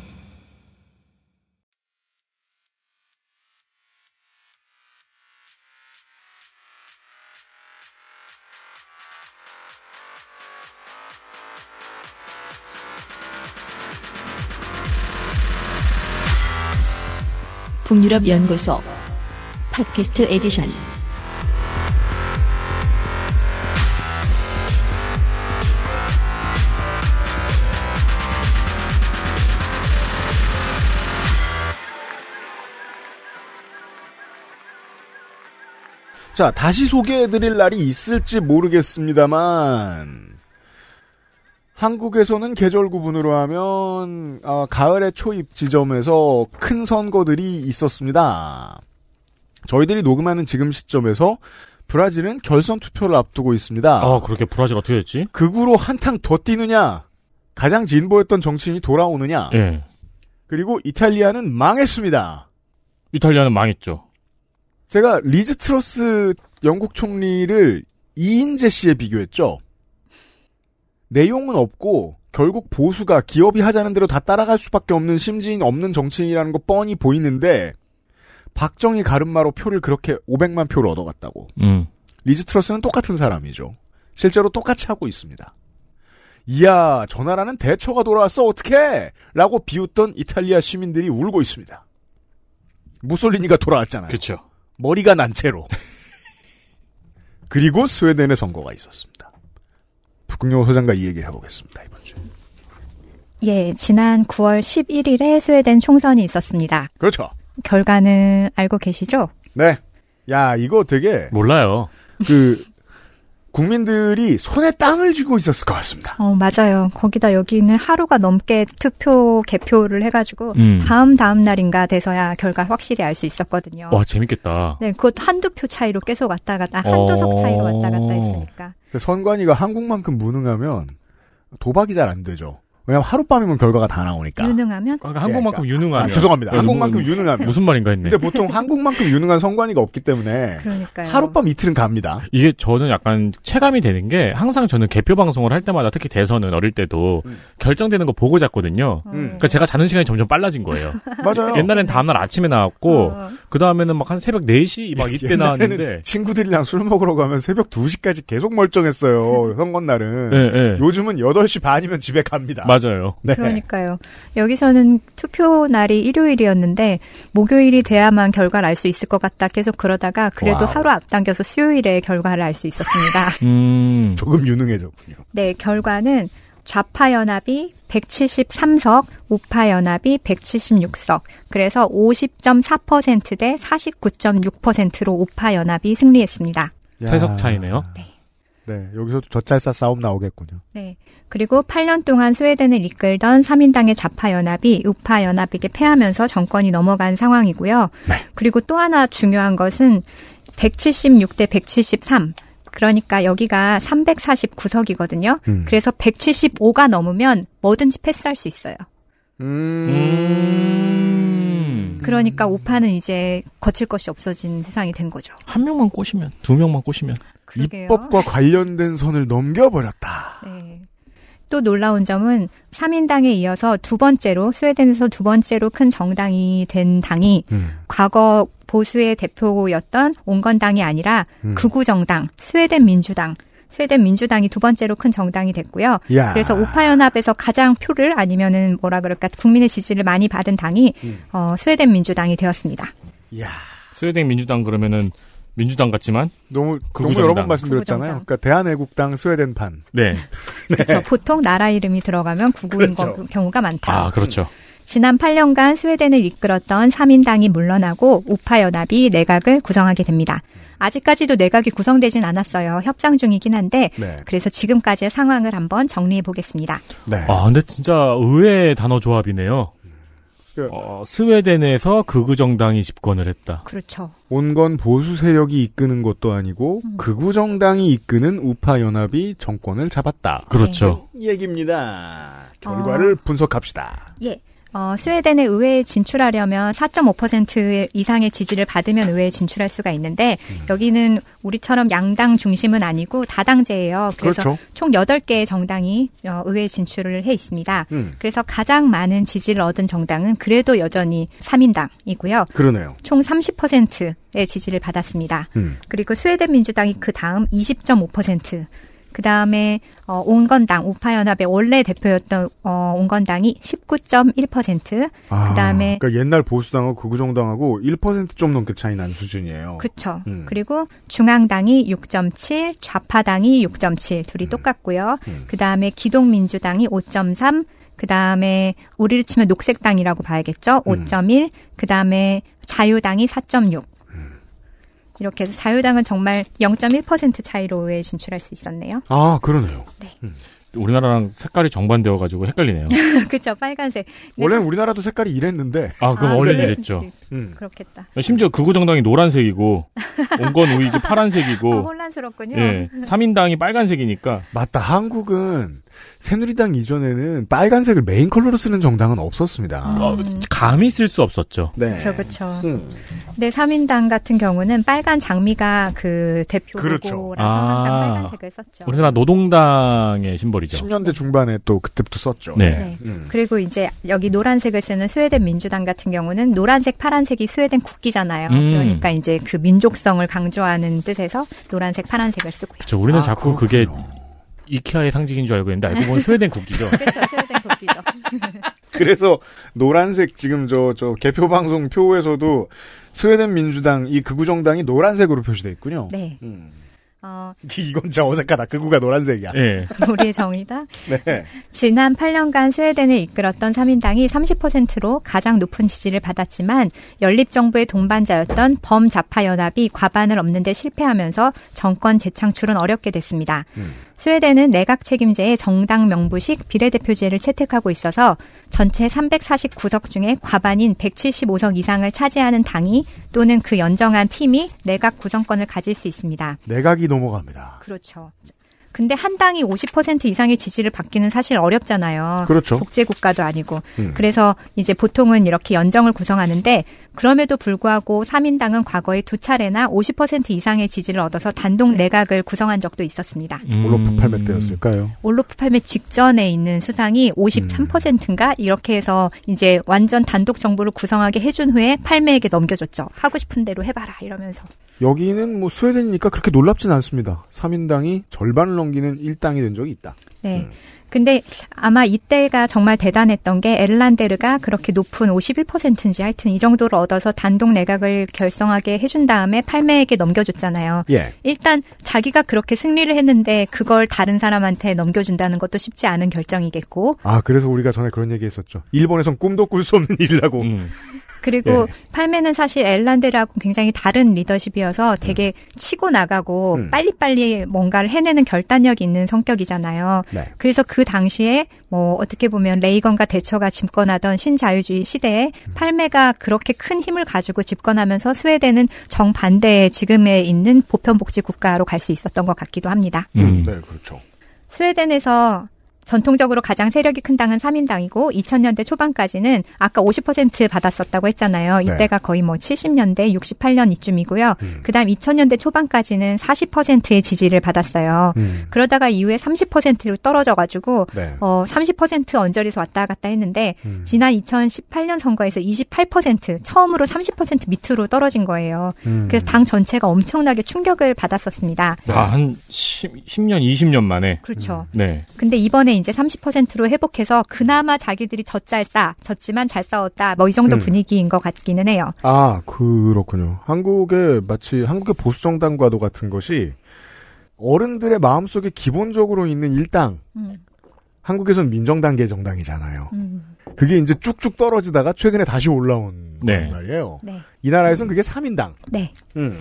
북유럽연구소 팟캐스트 에디션 자, 다시 소개해드릴 날이 있을지 모르겠습니다만, 한국에서는 계절 구분으로 하면 어, 가을의 초입 지점에서 큰 선거들이 있었습니다. 저희들이 녹음하는 지금 시점에서 브라질은 결선 투표를 앞두고 있습니다. 아 그렇게 브라질 어떻게 됐지? 극으로 한탕 더 뛰느냐, 가장 진보였던 정치인이 돌아오느냐. 예. 그리고 이탈리아는 망했습니다. 이탈리아는 망했죠. 제가 리즈 트러스 영국 총리를 이인재 씨에 비교했죠. 내용은 없고 결국 보수가 기업이 하자는 대로 다 따라갈 수밖에 없는 심지인 없는 정치인이라는 거 뻔히 보이는데 박정희 가름마로 표를 그렇게 500만 표를 얻어갔다고. 음. 리즈트러스는 똑같은 사람이죠. 실제로 똑같이 하고 있습니다. 이야, 저 나라는 대처가 돌아왔어, 어떡해! 라고 비웃던 이탈리아 시민들이 울고 있습니다. 무솔리니가 돌아왔잖아요. 그쵸. 머리가 난 채로. 그리고 스웨덴의 선거가 있었습니다. 북극호 소장과 이 얘기를 해보겠습니다. 이번 주에. 예, 지난 9월 11일에 스웨덴 총선이 있었습니다. 그렇죠. 결과는 알고 계시죠? 네. 야, 이거 되게 몰라요. 그 국민들이 손에 땀을 쥐고 있었을 것 같습니다. 어, 맞아요. 거기다 여기는 하루가 넘게 투표 개표를 해가지고 음. 다음 다음 날인가 돼서야 결과 확실히 알 수 있었거든요. 와 재밌겠다. 네, 곧 한두 표 차이로 계속 왔다 갔다 한두 석 차이로 왔다 갔다 어. 했으니까. 그 선관위가 한국만큼 무능하면 도박이 잘 안 되죠. 왜냐면 하룻밤이면 결과가 다 나오니까. 유능하면? 아, 그러니까 한국만큼 그러니까. 유능한. 아, 죄송합니다. 네, 한국만큼 유능한. 무슨 말인가 했네. 근데 보통 한국만큼 유능한 성관이가 없기 때문에. 그러니까요. 하룻밤 이틀은 갑니다. 이게 저는 약간 체감이 되는 게 항상 저는 개표 방송을 할 때마다 특히 대선은 어릴 때도 음. 결정되는 거 보고 잤거든요. 어. 음. 그러니까 제가 자는 시간이 점점 빨라진 거예요. 맞아요. 옛날엔 다음날 아침에 나왔고, 어. 그 다음에는 막 한 새벽 4시 막 이때 나왔는데. 친구들이랑 술 먹으러 가면 새벽 2시까지 계속 멀쩡했어요. 선거 날은. 네, 예, 네. 예. 요즘은 8시 반이면 집에 갑니다. 맞아요. 네. 그러니까요. 여기서는 투표 날이 일요일이었는데 목요일이 돼야만 결과를 알 수 있을 것 같다 계속 그러다가 그래도 와우. 하루 앞당겨서 수요일에 결과를 알 수 있었습니다. 음. 조금 유능해졌군요. 네, 결과는 좌파 연합이 173석, 우파 연합이 176석. 그래서 50.4%대 49.6%로 우파 연합이 승리했습니다. 세석 차이네요. 네. 네, 여기서도 젖잘싸 싸움 나오겠군요. 네. 그리고 8년 동안 스웨덴을 이끌던 3인당의 좌파연합이 우파연합에게 패하면서 정권이 넘어간 상황이고요. 네. 그리고 또 하나 중요한 것은 176대 173. 그러니까 여기가 349석이거든요. 음. 그래서 175가 넘으면 뭐든지 패스할 수 있어요. 음... 그러니까 우파는 이제 거칠 것이 없어진 세상이 된 거죠. 한 명만 꼬시면, 두 명만 꼬시면. 그러게요. 입법과 관련된 선을 넘겨버렸다. 네. 또 놀라운 점은 3인당에 이어서 두 번째로 스웨덴에서 두 번째로 큰 정당이 된 당이 음. 과거 보수의 대표였던 온건당이 아니라 음. 극우 정당 스웨덴 민주당 스웨덴 민주당이 두 번째로 큰 정당이 됐고요. 야. 그래서 우파연합에서 가장 표를 아니면은 뭐라 그럴까 국민의 지지를 많이 받은 당이 음. 어, 스웨덴 민주당이 되었습니다. 야. 스웨덴 민주당 그러면은 민주당 같지만 너무 너무 여러 번 말씀드렸잖아요. 그러니까 대한애국당 스웨덴판. 네. 네. 그렇죠. 보통 나라 이름이 들어가면 구구인 그렇죠. 경우가 많다. 아 그렇죠. 음. 지난 8년간 스웨덴을 이끌었던 3인당이 물러나고 우파 연합이 내각을 구성하게 됩니다. 아직까지도 내각이 구성되진 않았어요. 협상 중이긴 한데 네. 그래서 지금까지의 상황을 한번 정리해 보겠습니다. 네. 아 근데 진짜 의외의 단어 조합이네요. 그, 어, 스웨덴에서 극우 정당이 집권을 했다. 그렇죠. 온건 보수 세력이 이끄는 것도 아니고 음. 극우 정당이 이끄는 우파 연합이 정권을 잡았다. 그렇죠. 네. 네. 얘기입니다. 결과를 어... 분석합시다. 예. 어, 스웨덴의 의회에 진출하려면 4.5% 이상의 지지를 받으면 의회에 진출할 수가 있는데 음. 여기는 우리처럼 양당 중심은 아니고 다당제예요. 그래서 그렇죠. 총 8개의 정당이 어, 의회에 진출을 해 있습니다. 음. 그래서 가장 많은 지지를 얻은 정당은 그래도 여전히 3인당이고요. 그러네요. 총 30%의 지지를 받았습니다. 음. 그리고 스웨덴 민주당이 그 다음 20.5%그 다음에 어, 온건당 우파연합의 원래 대표였던 어, 온건당이 19.1%. 아, 그다음에 그러니까 옛날 보수당하고 극우정당하고 1%좀 넘게 차이 난 수준이에요. 그렇죠. 음. 그리고 중앙당이 6.7, 좌파당이 6.7 둘이 음. 똑같고요. 음. 그다음에 기독민주당이 5.3. 그 다음에 우리를 치면 녹색당이라고 봐야겠죠. 5.1. 음. 그 다음에 자유당이 4.6. 이렇게 해서 자유당은 정말 0.1% 차이로에 진출할 수 있었네요. 아, 그러네요. 네. 음. 우리나라랑 색깔이 정반되어 가지고 헷갈리네요. 그렇죠. 빨간색. 원래 는 우리나라도 색깔이 이랬는데. 아, 그럼 아, 원래 네. 이랬죠. 그, 음. 그렇겠다. 심지어 극우 네. 정당이 노란색이고 온건 우익이 파란색이고. 아, 혼란스럽군요. 예. 3인당이 빨간색이니까. 맞다. 한국은 새누리당 이전에는 빨간색을 메인 컬러로 쓰는 정당은 없었습니다. 아, 감히 쓸 수 없었죠. 네. 그렇죠, 그렇죠. 음. 근데 3인당 같은 경우는 빨간 장미가 그 대표 그렇죠. 로 항상 아. 빨간색을 썼죠. 우리나라 노동당의 심벌이죠. 10년대 중반에 또 그때부터 썼죠. 네. 네. 음. 그리고 이제 여기 노란색을 쓰는 스웨덴 민주당 같은 경우는 노란색, 파란색이 스웨덴 국기잖아요. 음. 그러니까 이제 그 민족성을 강조하는 뜻에서 노란색, 파란색을 쓰고. 그렇죠. 우리는 아, 자꾸 그렇군요. 그게 이케아의 상징인 줄 알고 있는데 알고 보면 스웨덴 국기죠. 그렇죠. 스웨덴 국기죠. 그래서 노란색 지금 저, 저 개표 방송 표에서도 스웨덴 민주당 이 극우 정당이 노란색으로 표시돼 있군요. 네. 음. 어, 이건 진짜 어색하다. 극우가 노란색이야. 네. 우리의 정의다. 네. 지난 8년간 스웨덴을 이끌었던 3인당이 30%로 가장 높은 지지를 받았지만 연립정부의 동반자였던 범좌파 연합이 과반을 얻는 데 실패하면서 정권 재창출은 어렵게 됐습니다. 음. 스웨덴은 내각 책임제의 정당 명부식 비례대표제를 채택하고 있어서 전체 349석 중에 과반인 175석 이상을 차지하는 당이 또는 그 연정한 팀이 내각 구성권을 가질 수 있습니다. 내각이 넘어갑니다. 그렇죠. 근데 한 당이 50% 이상의 지지를 받기는 사실 어렵잖아요. 그렇죠. 독재 국가도 아니고. 음. 그래서 이제 보통은 이렇게 연정을 구성하는데 그럼에도 불구하고 3인당은 과거에 두 차례나 50% 이상의 지지를 얻어서 단독 네. 내각을 구성한 적도 있었습니다. 음. 올로프 팔매 때였을까요? 올로프 팔매 직전에 있는 수상이 53%인가 음. 이렇게 해서 이제 완전 단독 정부를 구성하게 해준 후에 팔매에게 넘겨줬죠. 하고 싶은 대로 해봐라 이러면서. 여기는 뭐 스웨덴이니까 그렇게 놀랍진 않습니다. 3인당이 절반을 넘기는 1당이 된 적이 있다. 네. 음. 근데 아마 이때가 정말 대단했던 게에란데르가 그렇게 높은 51%인지 하여튼 이 정도를 얻어서 단독 내각을 결성하게 해준 다음에 팔매에게 넘겨줬잖아요. 예. 일단 자기가 그렇게 승리를 했는데 그걸 다른 사람한테 넘겨준다는 것도 쉽지 않은 결정이겠고. 아, 그래서 우리가 전에 그런 얘기 했었죠. 일본에선 꿈도 꿀 수 없는 일이라고. 음. 그리고 예. 팔매는 사실 엘란데라고 굉장히 다른 리더십이어서 되게 음. 치고 나가고 음. 빨리빨리 뭔가를 해내는 결단력이 있는 성격이잖아요. 네. 그래서 그 당시에 뭐 어떻게 보면 레이건과 대처가 집권하던 신자유주의 시대에 음. 팔매가 그렇게 큰 힘을 가지고 집권하면서 스웨덴은 정반대의 지금에 있는 보편복지 국가로 갈 수 있었던 것 같기도 합니다. 음. 음. 네, 그렇죠. 스웨덴에서 전통적으로 가장 세력이 큰 당은 3인당이고 2000년대 초반까지는 아까 50% 받았었다고 했잖아요. 네. 이때가 네. 거의 뭐 70년대, 68년 이쯤이고요. 음. 그다음 2000년대 초반까지는 40%의 지지를 받았어요. 음. 그러다가 이후에 30%로 떨어져 가지고 네. 어, 30% 언저리에서 왔다 갔다 했는데 음. 지난 2018년 선거에서 28% 처음으로 30% 밑으로 떨어진 거예요. 음. 그래서 당 전체가 엄청나게 충격을 받았었습니다. 아, 한 10, 년 20년 만에. 그렇죠. 네. 근데 이번에 이제 30%로 회복해서 그나마 자기들이 젖잘 싸, 젖지만잘 싸웠다. 뭐 이 정도 음. 분위기인 것 같기는 해요. 아, 그렇군요. 한국의 마치 한국의 보수 정당과도 같은 것이 어른들의 마음속에 기본적으로 있는 일당. 음. 한국에선 민정당계 정당이잖아요. 음. 그게 이제 쭉쭉 떨어지다가 최근에 다시 올라온 네. 말이에요. 네. 이나라에선 그게 3인당. 네. 음.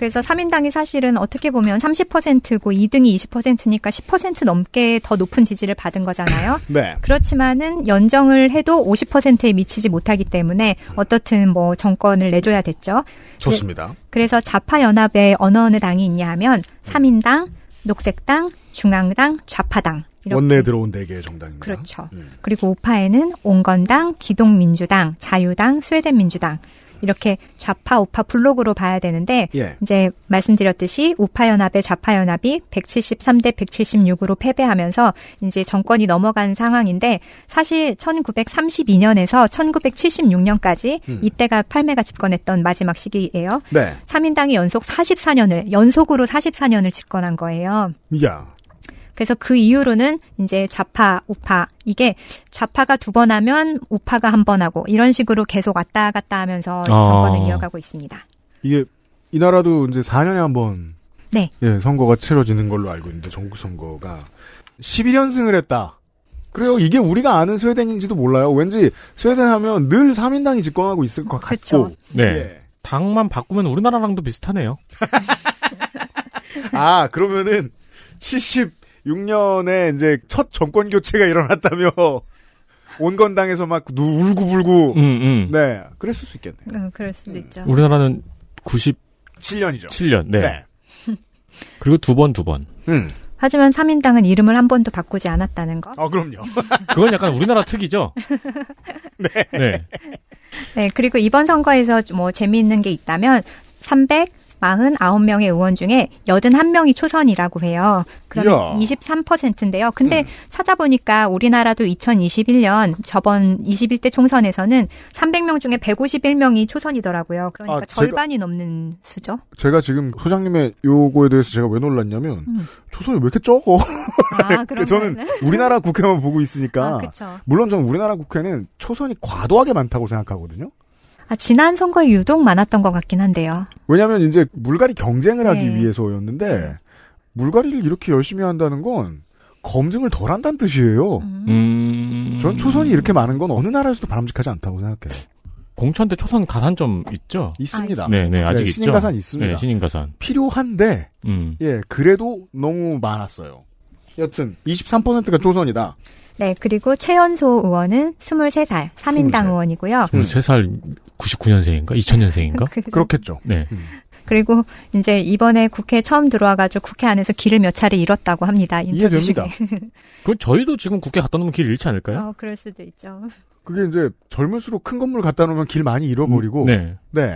그래서 3인당이 사실은 어떻게 보면 30%고 2등이 20%니까 10% 넘게 더 높은 지지를 받은 거잖아요. 네. 그렇지만은 연정을 해도 50%에 미치지 못하기 때문에 어떻든 뭐 정권을 내줘야 됐죠. 좋습니다. 그래, 서 좌파 연합에 어느 어느 당이 있냐 하면 3인당, 녹색당, 중앙당, 좌파당 원내에 들어온 네 개의 정당입니다. 그렇죠. 음. 그리고 우파에는 온건당, 기동민주당 자유당, 스웨덴민주당. 이렇게 좌파 우파 블록으로 봐야 되는데 예. 이제 말씀드렸듯이 우파 연합의 좌파 연합이 173대 176으로 패배하면서 이제 정권이 넘어간 상황인데 사실 1932년에서 1976년까지 음. 이때가 팔매가 집권했던 마지막 시기예요. 네. 3인당이 연속 44년을 연속으로 44년을 집권한 거예요. 야. 그래서 그 이후로는 이제 좌파, 우파 이게 좌파가 두 번 하면 우파가 한 번 하고 이런 식으로 계속 왔다 갔다 하면서 아. 정권을 이어가고 있습니다. 이게 이 나라도 이제 4년에 한번 네. 예, 선거가 치러지는 걸로 알고 있는데 전국 선거가 11연승을 했다. 그래요. 이게 우리가 아는 스웨덴인지도 몰라요. 왠지 스웨덴 하면 늘 3인당이 집권하고 있을 것 같고. 그쵸. 그렇죠. 네. 예. 당만 바꾸면 우리나라랑도 비슷하네요. 아, 그러면은 70 6년에 이제 첫 정권 교체가 일어났다며 온건당에서 막 누, 울고불고. 음, 음. 네. 그랬을 수 있겠네요. 음, 그럴 수도 음. 있죠. 우리나라는 97년이죠. 7년, 네. 네. 그리고 두 번, 두 번. 음. 하지만 3인당은 이름을 한 번도 바꾸지 않았다는 거. 아, 그럼요. 그건 약간 우리나라 특이죠? 네. 네. 네, 그리고 이번 선거에서 뭐 재미있는 게 있다면 300, 49명의 의원 중에 81명이 초선이라고 해요. 그러면 야. 23%인데요. 근데 음. 찾아보니까 우리나라도 2021년 저번 21대 총선에서는 300명 중에 151명이 초선이더라고요. 그러니까 아, 절반이 넘는 수죠. 제가 지금 소장님의 요거에 대해서 제가 왜 놀랐냐면 음. 초선이 왜 이렇게 적어? 아, 저는 우리나라 국회만 보고 있으니까 아, 물론 저는 우리나라 국회는 초선이 과도하게 많다고 생각하거든요. 아, 지난 선거에 유독 많았던 것 같긴 한데요. 왜냐하면 이제 물갈이 경쟁을 하기 네. 위해서였는데 물갈이를 이렇게 열심히 한다는 건 검증을 덜 한다는 뜻이에요. 음... 전 초선이 이렇게 많은 건 어느 나라에서도 바람직하지 않다고 생각해요. 공천 때 초선 가산점 있죠? 있습니다. 아, 네, 네, 아직 네, 신인 가산 있습니다. 네, 신인 가산. 필요한데, 음. 예, 그래도 너무 많았어요. 여튼 23%가 초선이다. 네, 그리고 최연소 의원은 23살, 3인당 2 3 의원이고요. 23살 99년생인가? 2000년생인가? 그렇겠죠. 네. 음. 그리고 이제 이번에 국회 처음 들어와가지고 국회 안에서 길을 몇 차례 잃었다고 합니다. 이해됩니다. 그 저희도 지금 국회 갔다 놓으면 길 잃지 않을까요? 어, 그럴 수도 있죠. 그게 이제 젊을수록 큰 건물 갖다 놓으면 길 많이 잃어버리고. 음, 네. 네.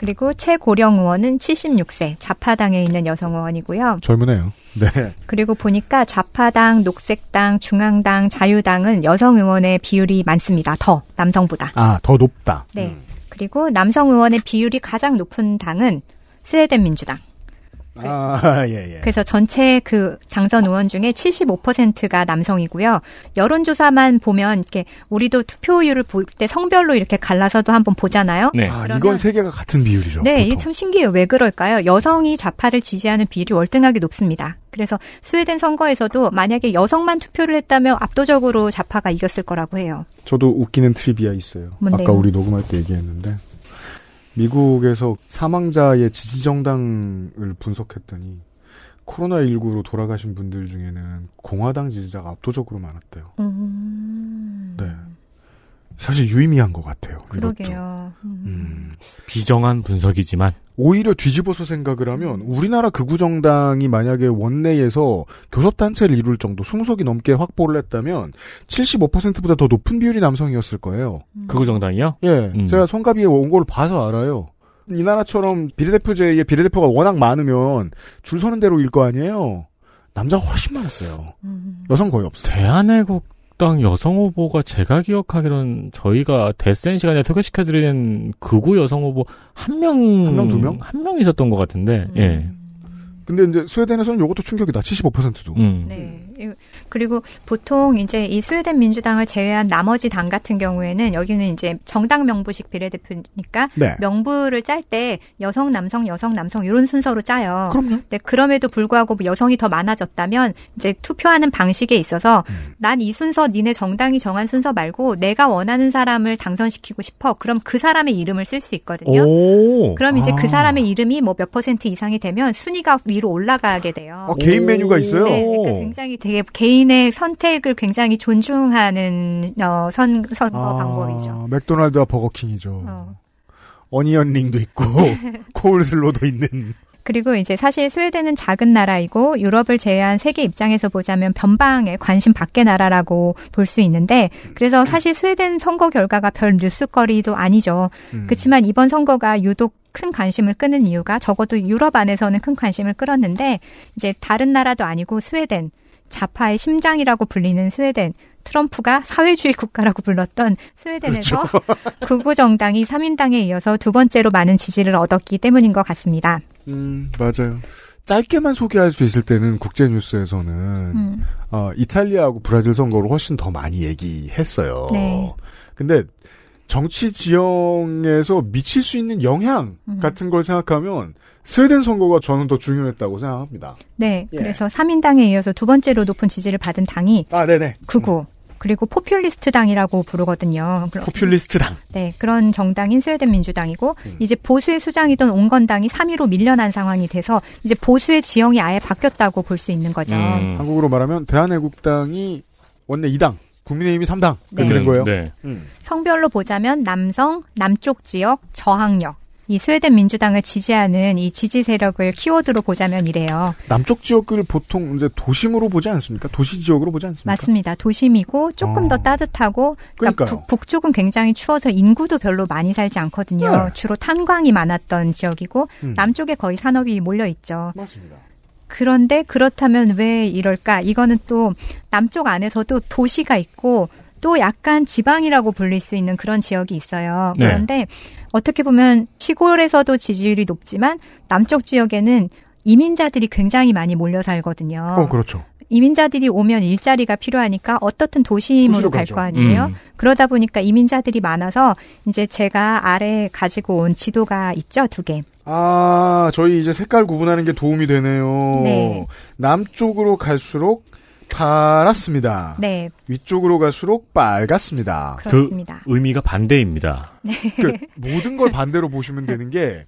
그리고 최고령 의원은 76세 좌파당에 있는 여성 의원이고요. 젊으네요. 네. 그리고 보니까 좌파당, 녹색당, 중앙당, 자유당은 여성 의원의 비율이 많습니다. 더 남성보다. 아, 더 높다. 네. 음. 그리고 남성 의원의 비율이 가장 높은 당은 스웨덴 민주당. 네. 아, 예, 예. 그래서 전체 그장선 의원 중에 75%가 남성이고요. 여론조사만 보면 이렇게 우리도 투표율을 볼 때 성별로 이렇게 갈라서도 한번 보잖아요. 네. 아, 이건 세 개가 같은 비율이죠. 네, 이게 참 신기해요. 왜 그럴까요? 여성이 좌파를 지지하는 비율이 월등하게 높습니다. 그래서 스웨덴 선거에서도 만약에 여성만 투표를 했다면 압도적으로 좌파가 이겼을 거라고 해요. 저도 웃기는 트리비아 있어요. 뭔데요? 아까 우리 녹음할 때 얘기했는데 미국에서 사망자의 지지정당을 분석했더니 코로나19로 돌아가신 분들 중에는 공화당 지지자가 압도적으로 많았대요. 음... 네. 사실 유의미한 것 같아요. 그러게요. 음. 음. 비정한 분석이지만 오히려 뒤집어서 생각을 하면 우리나라 극우정당이 만약에 원내에서 교섭단체를 이룰 정도 20석이 넘게 확보를 했다면 75%보다 더 높은 비율이 남성이었을 거예요. 음. 극우정당이요? 예. 음. 제가 성가비의 원고를 봐서 알아요. 이 나라처럼 비례대표제의 비례대표가 워낙 많으면 줄 서는 대로일 거 아니에요. 남자 훨씬 많았어요. 음. 여성 거의 없어요. 대한애국 민주당 여성 후보가 제가 기억하기로는 저희가 대센 시간에 소개시켜드리는 극우 여성 후보 한 명, 한 명, 두 명? 한 명 있었던 것 같은데, 예. 음. 예. 근데 이제 스웨덴에서는 이것도 충격이다. 75%도. 음. 네. 음. 그리고 보통 이제 이 스웨덴 민주당을 제외한 나머지 당 같은 경우에는 여기는 이제 정당 명부식 비례대표니까 네. 명부를 짤 때 여성 남성 여성 남성 이런 순서로 짜요. 그럼요. 근데 그럼에도 불구하고 뭐 여성이 더 많아졌다면 이제 투표하는 방식에 있어서 음. 난이 순서 니네 정당이 정한 순서 말고 내가 원하는 사람을 당선시키고 싶어. 그럼 그 사람의 이름을 쓸 수 있거든요. 오. 그럼 이제 그 아. 그 사람의 이름이 뭐 몇 퍼센트 이상이 되면 순위가 위로 올라가게 돼요. 아, 개인 오. 메뉴가 있어요. 네, 그러니까 굉장히 되게 개인 개인의 선택을 굉장히 존중하는 어, 선, 선거 아, 방법이죠. 맥도날드와 버거킹이죠. 어. 어니언링도 있고 코울슬로도 있는. 그리고 이제 사실 스웨덴은 작은 나라이고 유럽을 제외한 세계 입장에서 보자면 변방에 관심 밖의 나라라고 볼 수 있는데 그래서 음. 사실 스웨덴 선거 결과가 별 뉴스거리도 아니죠. 음. 그렇지만 이번 선거가 유독 큰 관심을 끄는 이유가 적어도 유럽 안에서는 큰 관심을 끌었는데 이제 다른 나라도 아니고 스웨덴 자파의 심장이라고 불리는 스웨덴, 트럼프가 사회주의 국가라고 불렀던 스웨덴에서 그렇죠. 극우 정당이 3인당에 이어서 두 번째로 많은 지지를 얻었기 때문인 것 같습니다. 음, 맞아요. 짧게만 소개할 수 있을 때는 국제 뉴스에서는 음. 어, 이탈리아하고 브라질 선거를 훨씬 더 많이 얘기했어요. 네. 근데 정치 지형에서 미칠 수 있는 영향 같은 걸 생각하면 스웨덴 선거가 저는 더 중요했다고 생각합니다. 네, 예. 그래서 3인당에 이어서 두 번째로 높은 지지를 받은 당이 아, 네네. 그우 그리고 포퓰리스트 당이라고 부르거든요. 포퓰리스트 당. 네, 그런 정당인 스웨덴 민주당이고 음. 이제 보수의 수장이던 온건당이 3위로 밀려난 상황이 돼서 이제 보수의 지형이 아예 바뀌었다고 볼 수 있는 거죠. 음. 한국으로 말하면 대한애국당이 원내 2당. 국민의힘이 3당 네. 그렇 거예요. 네. 음. 성별로 보자면 남성, 남쪽 지역, 저항력. 이 스웨덴 민주당을 지지하는 이 지지 세력을 키워드로 보자면 이래요. 남쪽 지역을 보통 이제 도심으로 보지 않습니까? 도시 지역으로 보지 않습니까? 맞습니다. 도심이고 조금 어. 더 아. 따뜻하고 그러니까 북, 북쪽은 굉장히 추워서 인구도 별로 많이 살지 않거든요. 네. 주로 탄광이 많았던 지역이고 음. 남쪽에 거의 산업이 몰려 있죠. 맞습니다. 그런데 그렇다면 왜 이럴까? 이거는 또 남쪽 안에서도 도시가 있고 또 약간 지방이라고 불릴 수 있는 그런 지역이 있어요. 네. 그런데 어떻게 보면 시골에서도 지지율이 높지만 남쪽 지역에는 이민자들이 굉장히 많이 몰려 살거든요. 어, 그렇죠. 이민자들이 오면 일자리가 필요하니까 어떻든 도심으로 갈 거 아니에요. 음. 그러다 보니까 이민자들이 많아서 이제 제가 아래 가지고 온 지도가 있죠 두 개. 아 저희 이제 색깔 구분하는 게 도움이 되네요. 네. 남쪽으로 갈수록 파랗습니다. 네. 위쪽으로 갈수록 빨갛습니다. 그렇습니다. 그 의미가 반대입니다. 네. 그 모든 걸 반대로 보시면 되는 게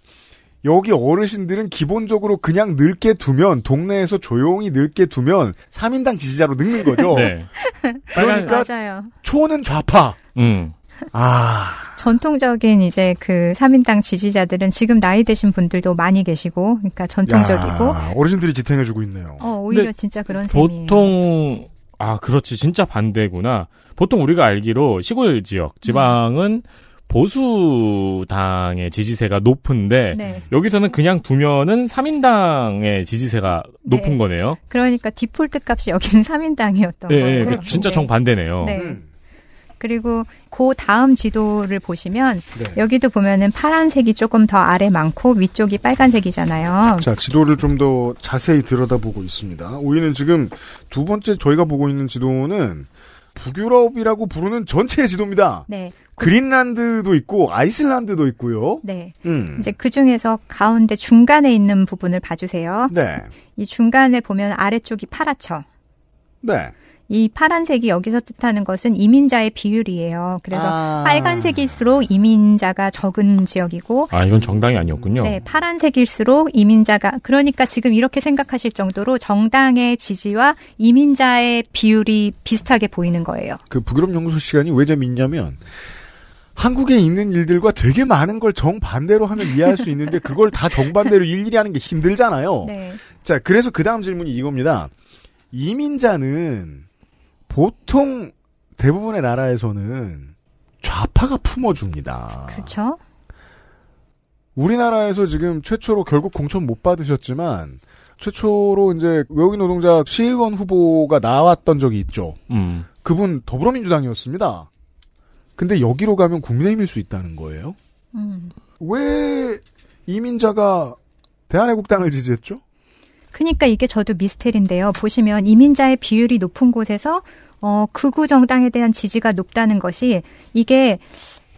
여기 어르신들은 기본적으로 그냥 늙게 두면 동네에서 조용히 늙게 두면 3인당 지지자로 늙는 거죠. 네. 그러니까 맞아요. 초는 좌파. 음. 아. 전통적인 이제 그 3인당 지지자들은 지금 나이 드신 분들도 많이 계시고, 그러니까 전통적이고. 야, 어르신들이 지탱해주고 있네요. 어, 오히려 진짜 그런 셈이 보통, 아, 그렇지. 진짜 반대구나. 보통 우리가 알기로 시골 지역, 지방은 음. 보수당의 지지세가 높은데 네. 여기서는 그냥 두면은 3인당의 지지세가 높은 네. 거네요. 그러니까 디폴트 값이 여기는 3인당이었던 예, 예, 그렇죠. 네, 거예요. 네, 진짜 정반대네요. 음. 그리고 그 다음 지도를 보시면 네. 여기도 보면은 파란색이 조금 더 아래 많고 위쪽이 빨간색이잖아요. 자, 지도를 좀 더 자세히 들여다보고 있습니다. 우리는 지금 두 번째 저희가 보고 있는 지도는 북유럽이라고 부르는 전체의 지도입니다. 네. 그린란드도 있고 아이슬란드도 있고요. 네. 음. 이제 그 중에서 가운데 중간에 있는 부분을 봐주세요. 네. 이 중간에 보면 아래쪽이 파랗죠. 네. 이 파란색이 여기서 뜻하는 것은 이민자의 비율이에요. 그래서 아. 빨간색일수록 이민자가 적은 지역이고 아 이건 정당이 아니었군요. 네, 파란색일수록 이민자가 그러니까 지금 이렇게 생각하실 정도로 정당의 지지와 이민자의 비율이 비슷하게 보이는 거예요. 그 북유럽 연구소 시간이 왜 재밌냐면 한국에 있는 일들과 되게 많은 걸 정반대로 하면 이해할 수 있는데 그걸 다 정반대로 일일이 하는 게 힘들잖아요. 네. 자, 그래서 그 다음 질문이 이겁니다. 이민자는 보통 대부분의 나라에서는 좌파가 품어줍니다. 그렇죠. 우리나라에서 지금 최초로 결국 공천 못 받으셨지만 최초로 이제 외국인 노동자 시의원 후보가 나왔던 적이 있죠. 음. 그분 더불어민주당이었습니다. 근데 여기로 가면 국민의힘일 수 있다는 거예요. 음. 왜 이민자가 대한애국당을 지지했죠? 그러니까 이게 저도 미스테리인데요. 보시면 이민자의 비율이 높은 곳에서 어, 극우 정당에 대한 지지가 높다는 것이 이게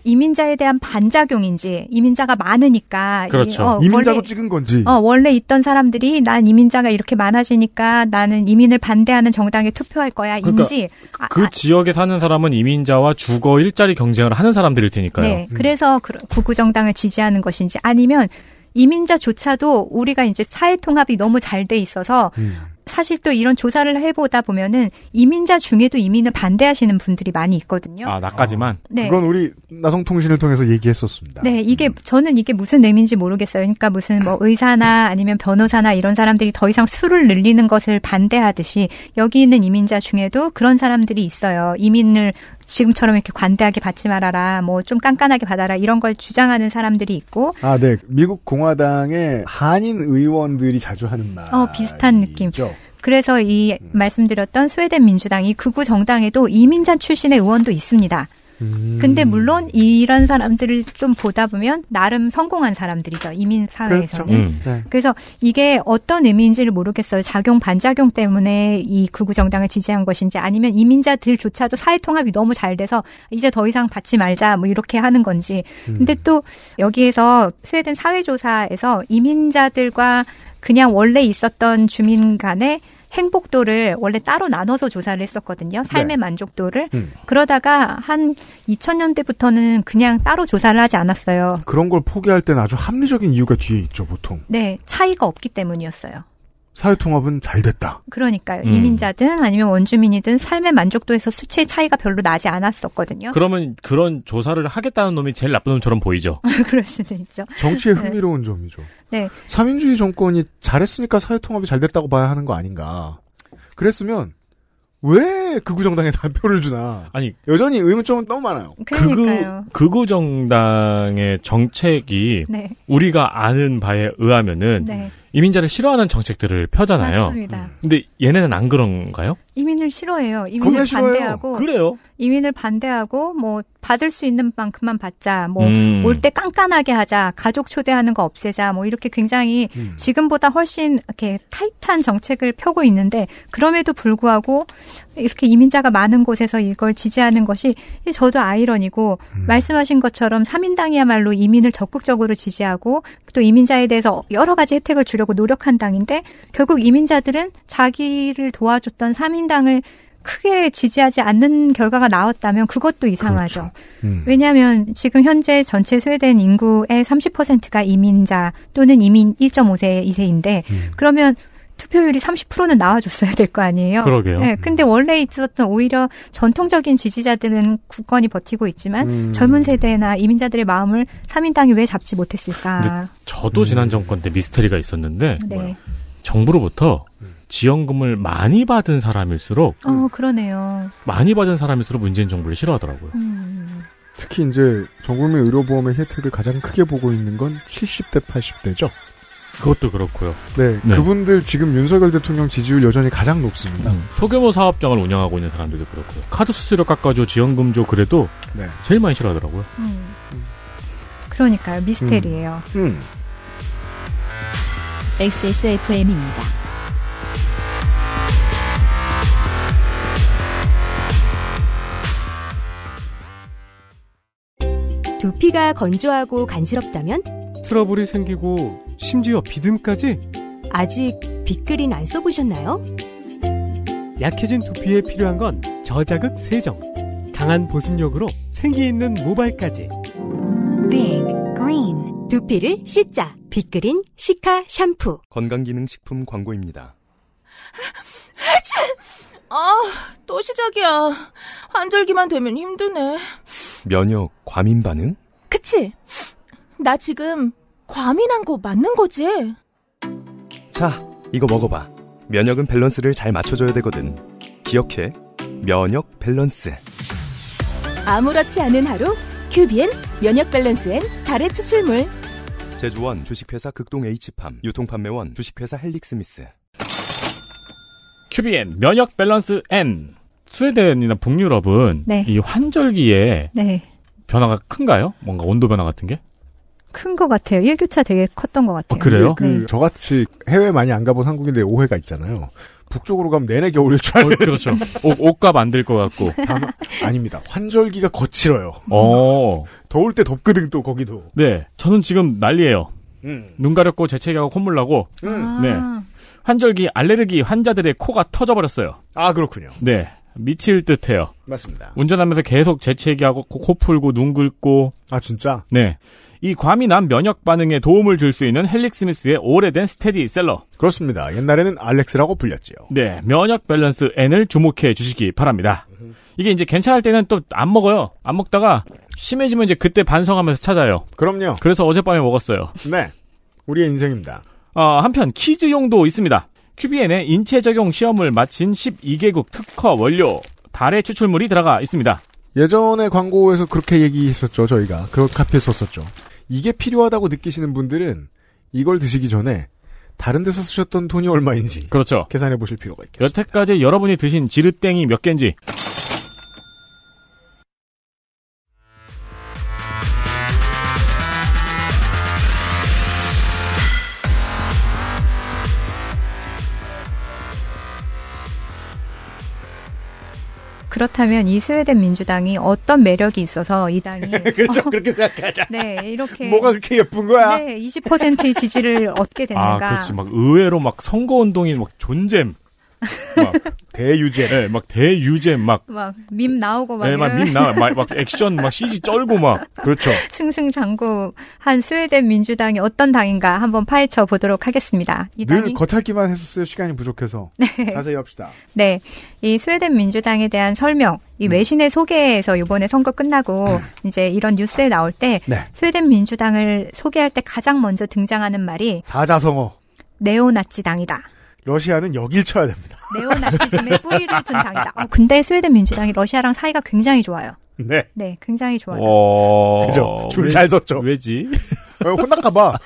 이민자에 대한 반작용인지 이민자가 많으니까 그렇죠. 어, 이민자로 원래, 찍은 건지 어, 원래 있던 사람들이 난 이민자가 이렇게 많아지니까 나는 이민을 반대하는 정당에 투표할 거야 그러니까 인지 아, 그 아, 지역에 사는 사람은 이민자와 주거 일자리 경쟁을 하는 사람들일 테니까요. 네, 음. 그래서 그, 구구 정당을 지지하는 것인지 아니면 이민자조차도 우리가 이제 사회 통합이 너무 잘 돼 있어서 음. 사실 또 이런 조사를 해보다 보면은 이민자 중에도 이민을 반대하시는 분들이 많이 있거든요. 아, 나까지만? 네. 그건 우리 나성통신을 통해서 얘기했었습니다. 네, 이게, 음. 저는 이게 무슨 내인지 모르겠어요. 그러니까 무슨 뭐 의사나 아니면 변호사나 이런 사람들이 더 이상 수를 늘리는 것을 반대하듯이 여기 있는 이민자 중에도 그런 사람들이 있어요. 이민을 지금처럼 이렇게 관대하게 받지 말아라, 뭐 좀 깐깐하게 받아라 이런 걸 주장하는 사람들이 있고. 아, 네. 미국 공화당의 한인 의원들이 자주 하는 말. 어, 비슷한 느낌. 있죠? 그래서 이 음. 말씀드렸던 스웨덴 민주당이 극우 정당에도 이민자 출신의 의원도 있습니다. 음. 근데 물론 이런 사람들을 좀 보다 보면 나름 성공한 사람들이죠. 이민 사회에서는. 그렇죠. 음. 네. 그래서 이게 어떤 의미인지를 모르겠어요. 작용 반작용 때문에 이 극우 정당을 지지한 것인지 아니면 이민자들조차도 사회 통합이 너무 잘 돼서 이제 더 이상 받지 말자 뭐 이렇게 하는 건지. 음. 근데 또 여기에서 스웨덴 사회조사에서 이민자들과 그냥 원래 있었던 주민 간의 행복도를 원래 따로 나눠서 조사를 했었거든요. 삶의 네. 만족도를. 음. 그러다가 한 2000년대부터는 그냥 따로 조사를 하지 않았어요. 그런 걸 포기할 때는 아주 합리적인 이유가 뒤에 있죠, 보통. 네, 차이가 없기 때문이었어요. 사회통합은 잘 됐다. 그러니까요. 음. 이민자든 아니면 원주민이든 삶의 만족도에서 수치의 차이가 별로 나지 않았었거든요. 그러면 그런 조사를 하겠다는 놈이 제일 나쁜 놈처럼 보이죠. 그럴 수도 있죠. 정치의 네. 흥미로운 네. 점이죠. 네. 사민주의 정권이 잘했으니까 사회통합이 잘 됐다고 봐야 하는 거 아닌가. 그랬으면 왜 극우정당에 단표를 주나? 아니 여전히 의문점은 너무 많아요. 그니까요 극우 극우정당의 정책이 네. 우리가 아는 바에 의하면은 네. 이민자를 싫어하는 정책들을 펴잖아요. 맞습니다. 음. 근데 얘네는 안 그런가요? 이민을 싫어해요. 이민을 반대하고 그래요. 이민을 반대하고 뭐 받을 수 있는 만큼만 받자. 뭐 올때 음. 깐깐하게 하자. 가족 초대하는 거 없애자. 뭐 이렇게 굉장히 음. 지금보다 훨씬 이렇게 타이트한 정책을 펴고 있는데 그럼에도 불구하고 이렇게 이민자가 많은 곳에서 이걸 지지하는 것이 저도 아이러니고 음. 말씀하신 것처럼 삼인당이야말로 이민을 적극적으로 지지하고 또 이민자에 대해서 여러 가지 혜택을 주려고 노력한 당인데 결국 이민자들은 자기를 도와줬던 삼인당을 크게 지지하지 않는 결과가 나왔다면 그것도 이상하죠. 그렇죠. 음. 왜냐하면 지금 현재 전체 스웨덴 인구의 30%가 이민자 또는 이민 1.5세 이세인데 음. 그러면 투표율이 30%는 나와줬어야 될 거 아니에요. 그러게요. 네, 근데 원래 있었던 오히려 전통적인 지지자들은 굳건히 버티고 있지만 음. 젊은 세대나 이민자들의 마음을 3인당이 왜 잡지 못했을까. 저도 음. 지난 정권 때 미스터리가 있었는데 네. 정부로부터 음. 지원금을 많이 받은 사람일수록 어 그러네요. 많이 받은 사람일수록 문재인 정부를 싫어하더라고요. 음. 특히 이제 전국민 의료보험의 혜택을 가장 크게 보고 있는 건 70대 80대죠. 그것도 그렇고요. 네, 네, 그분들 지금 윤석열 대통령 지지율 여전히 가장 높습니다. 음, 소규모 사업장을 운영하고 있는 사람들도 그렇고요. 카드 수수료 깎아줘, 지원금줘 그래도 네. 제일 많이 싫어하더라고요. 음. 그러니까요, 미스테리예요. 음. XSFM입니다. 음. 두피가 건조하고 간지럽다면? 트러블이 생기고 심지어 비듬까지? 아직 빗그린안 써보셨나요? 약해진 두피에 필요한 건 저자극 세정, 강한 보습력으로 생기 있는 모발까지. 빅 그린 두피를 씻자 빅그린 시카 샴푸 건강기능식품 광고입니다. 아, 또 시작이야. 환절기만 되면 힘드네. 면역 과민 반응? 그치? 나 지금 과민한 거 맞는 거지? 자, 이거 먹어봐. 면역은 밸런스를 잘 맞춰줘야 되거든. 기억해. 면역 밸런스. 아무렇지 않은 하루, 큐비엔 면역 밸런스엔 달의 추출물. 제조원 주식회사 극동 H팜, 유통판매원 주식회사 헬릭스미스. 큐비엔 면역 밸런스 N. 스웨덴이나 북유럽은 네. 이 환절기에 네. 변화가 큰가요? 뭔가 온도 변화 같은 게? 큰것 같아요. 1교차 되게 컸던 것 같아요. 아, 그래요? 그 네. 저같이 해외 많이 안 가본 한국인데 오해가 있잖아요. 북쪽으로 가면 내내 겨울일 줄 알고. 어, 그렇죠. 옷, 옷값 안들 것 같고. 다 아닙니다. 환절기가 거칠어요. 어. 더울 때 덥거든 또 거기도. 네. 저는 지금 난리예요. 음. 눈 가렵고 재채기하고 콧물 나고. 음. 네. 아. 환절기 알레르기 환자들의 코가 터져버렸어요. 아 그렇군요. 네. 미칠 듯해요. 맞습니다. 운전하면서 계속 재채기하고 코 풀고 눈 긁고. 아 진짜? 네. 이 괌이 난 면역 반응에 도움을 줄 수 있는 헬릭 스미스의 오래된 스테디셀러. 그렇습니다. 옛날에는 알렉스라고 불렸지요. 네, 면역 밸런스 N을 주목해 주시기 바랍니다. 이게 이제 괜찮을 때는 또 안 먹어요. 안 먹다가 심해지면 이제 그때 반성하면서 찾아요. 그럼요. 그래서 어젯밤에 먹었어요. 네, 우리의 인생입니다. 어, 한편 키즈용도 있습니다. q b n 의 인체 적용 시험을 마친 12개국 특허 원료 달의 추출물이 들어가 있습니다. 예전에 광고에서 그렇게 얘기했었죠 저희가 그걸 카피에썼었죠 이게 필요하다고 느끼시는 분들은 이걸 드시기 전에 다른 데서 쓰셨던 돈이 얼마인지 그렇죠. 계산해 보실 필요가 있겠습니다. 여태까지 여러분이 드신 지르땡이 몇 개인지 그렇다면 이 스웨덴 민주당이 어떤 매력이 있어서 이 당이 그렇죠 어, 그렇게 생각하자. 네 이렇게 뭐가 그렇게 예쁜 거야? 네 20%의 지지를 얻게 됐는가? 아 그렇지 막 의외로 막 선거 운동이 막 존잼 막 대유죄. 네, 막 대유죄 막. 막 밈 나오고 막. 네, 막 밈 나 막, 막 액션 막 CG 쩔고 막. 그렇죠. 승승장구한 스웨덴 민주당이 어떤 당인가 한번 파헤쳐 보도록 하겠습니다. 이늘 당이... 겉핥기만 했었어요. 시간이 부족해서. 네. 자세히 합시다. 네. 이 스웨덴 민주당에 대한 설명, 이 음. 외신의 음. 소개에서 이번에 선거 끝나고 음. 이제 이런 뉴스에 나올 때 네. 스웨덴 민주당을 소개할 때 가장 먼저 등장하는 말이 사자성어. 네오나치당이다. 러시아는 여길 쳐야 됩니다. 네오나치즘의 뿌리를 둔 당이다. 어, 근데 스웨덴 민주당이 러시아랑 사이가 굉장히 좋아요. 네. 네, 굉장히 좋아요. 어... 그죠. 줄잘 섰죠. 왜지? 어, 왜 혼날까봐.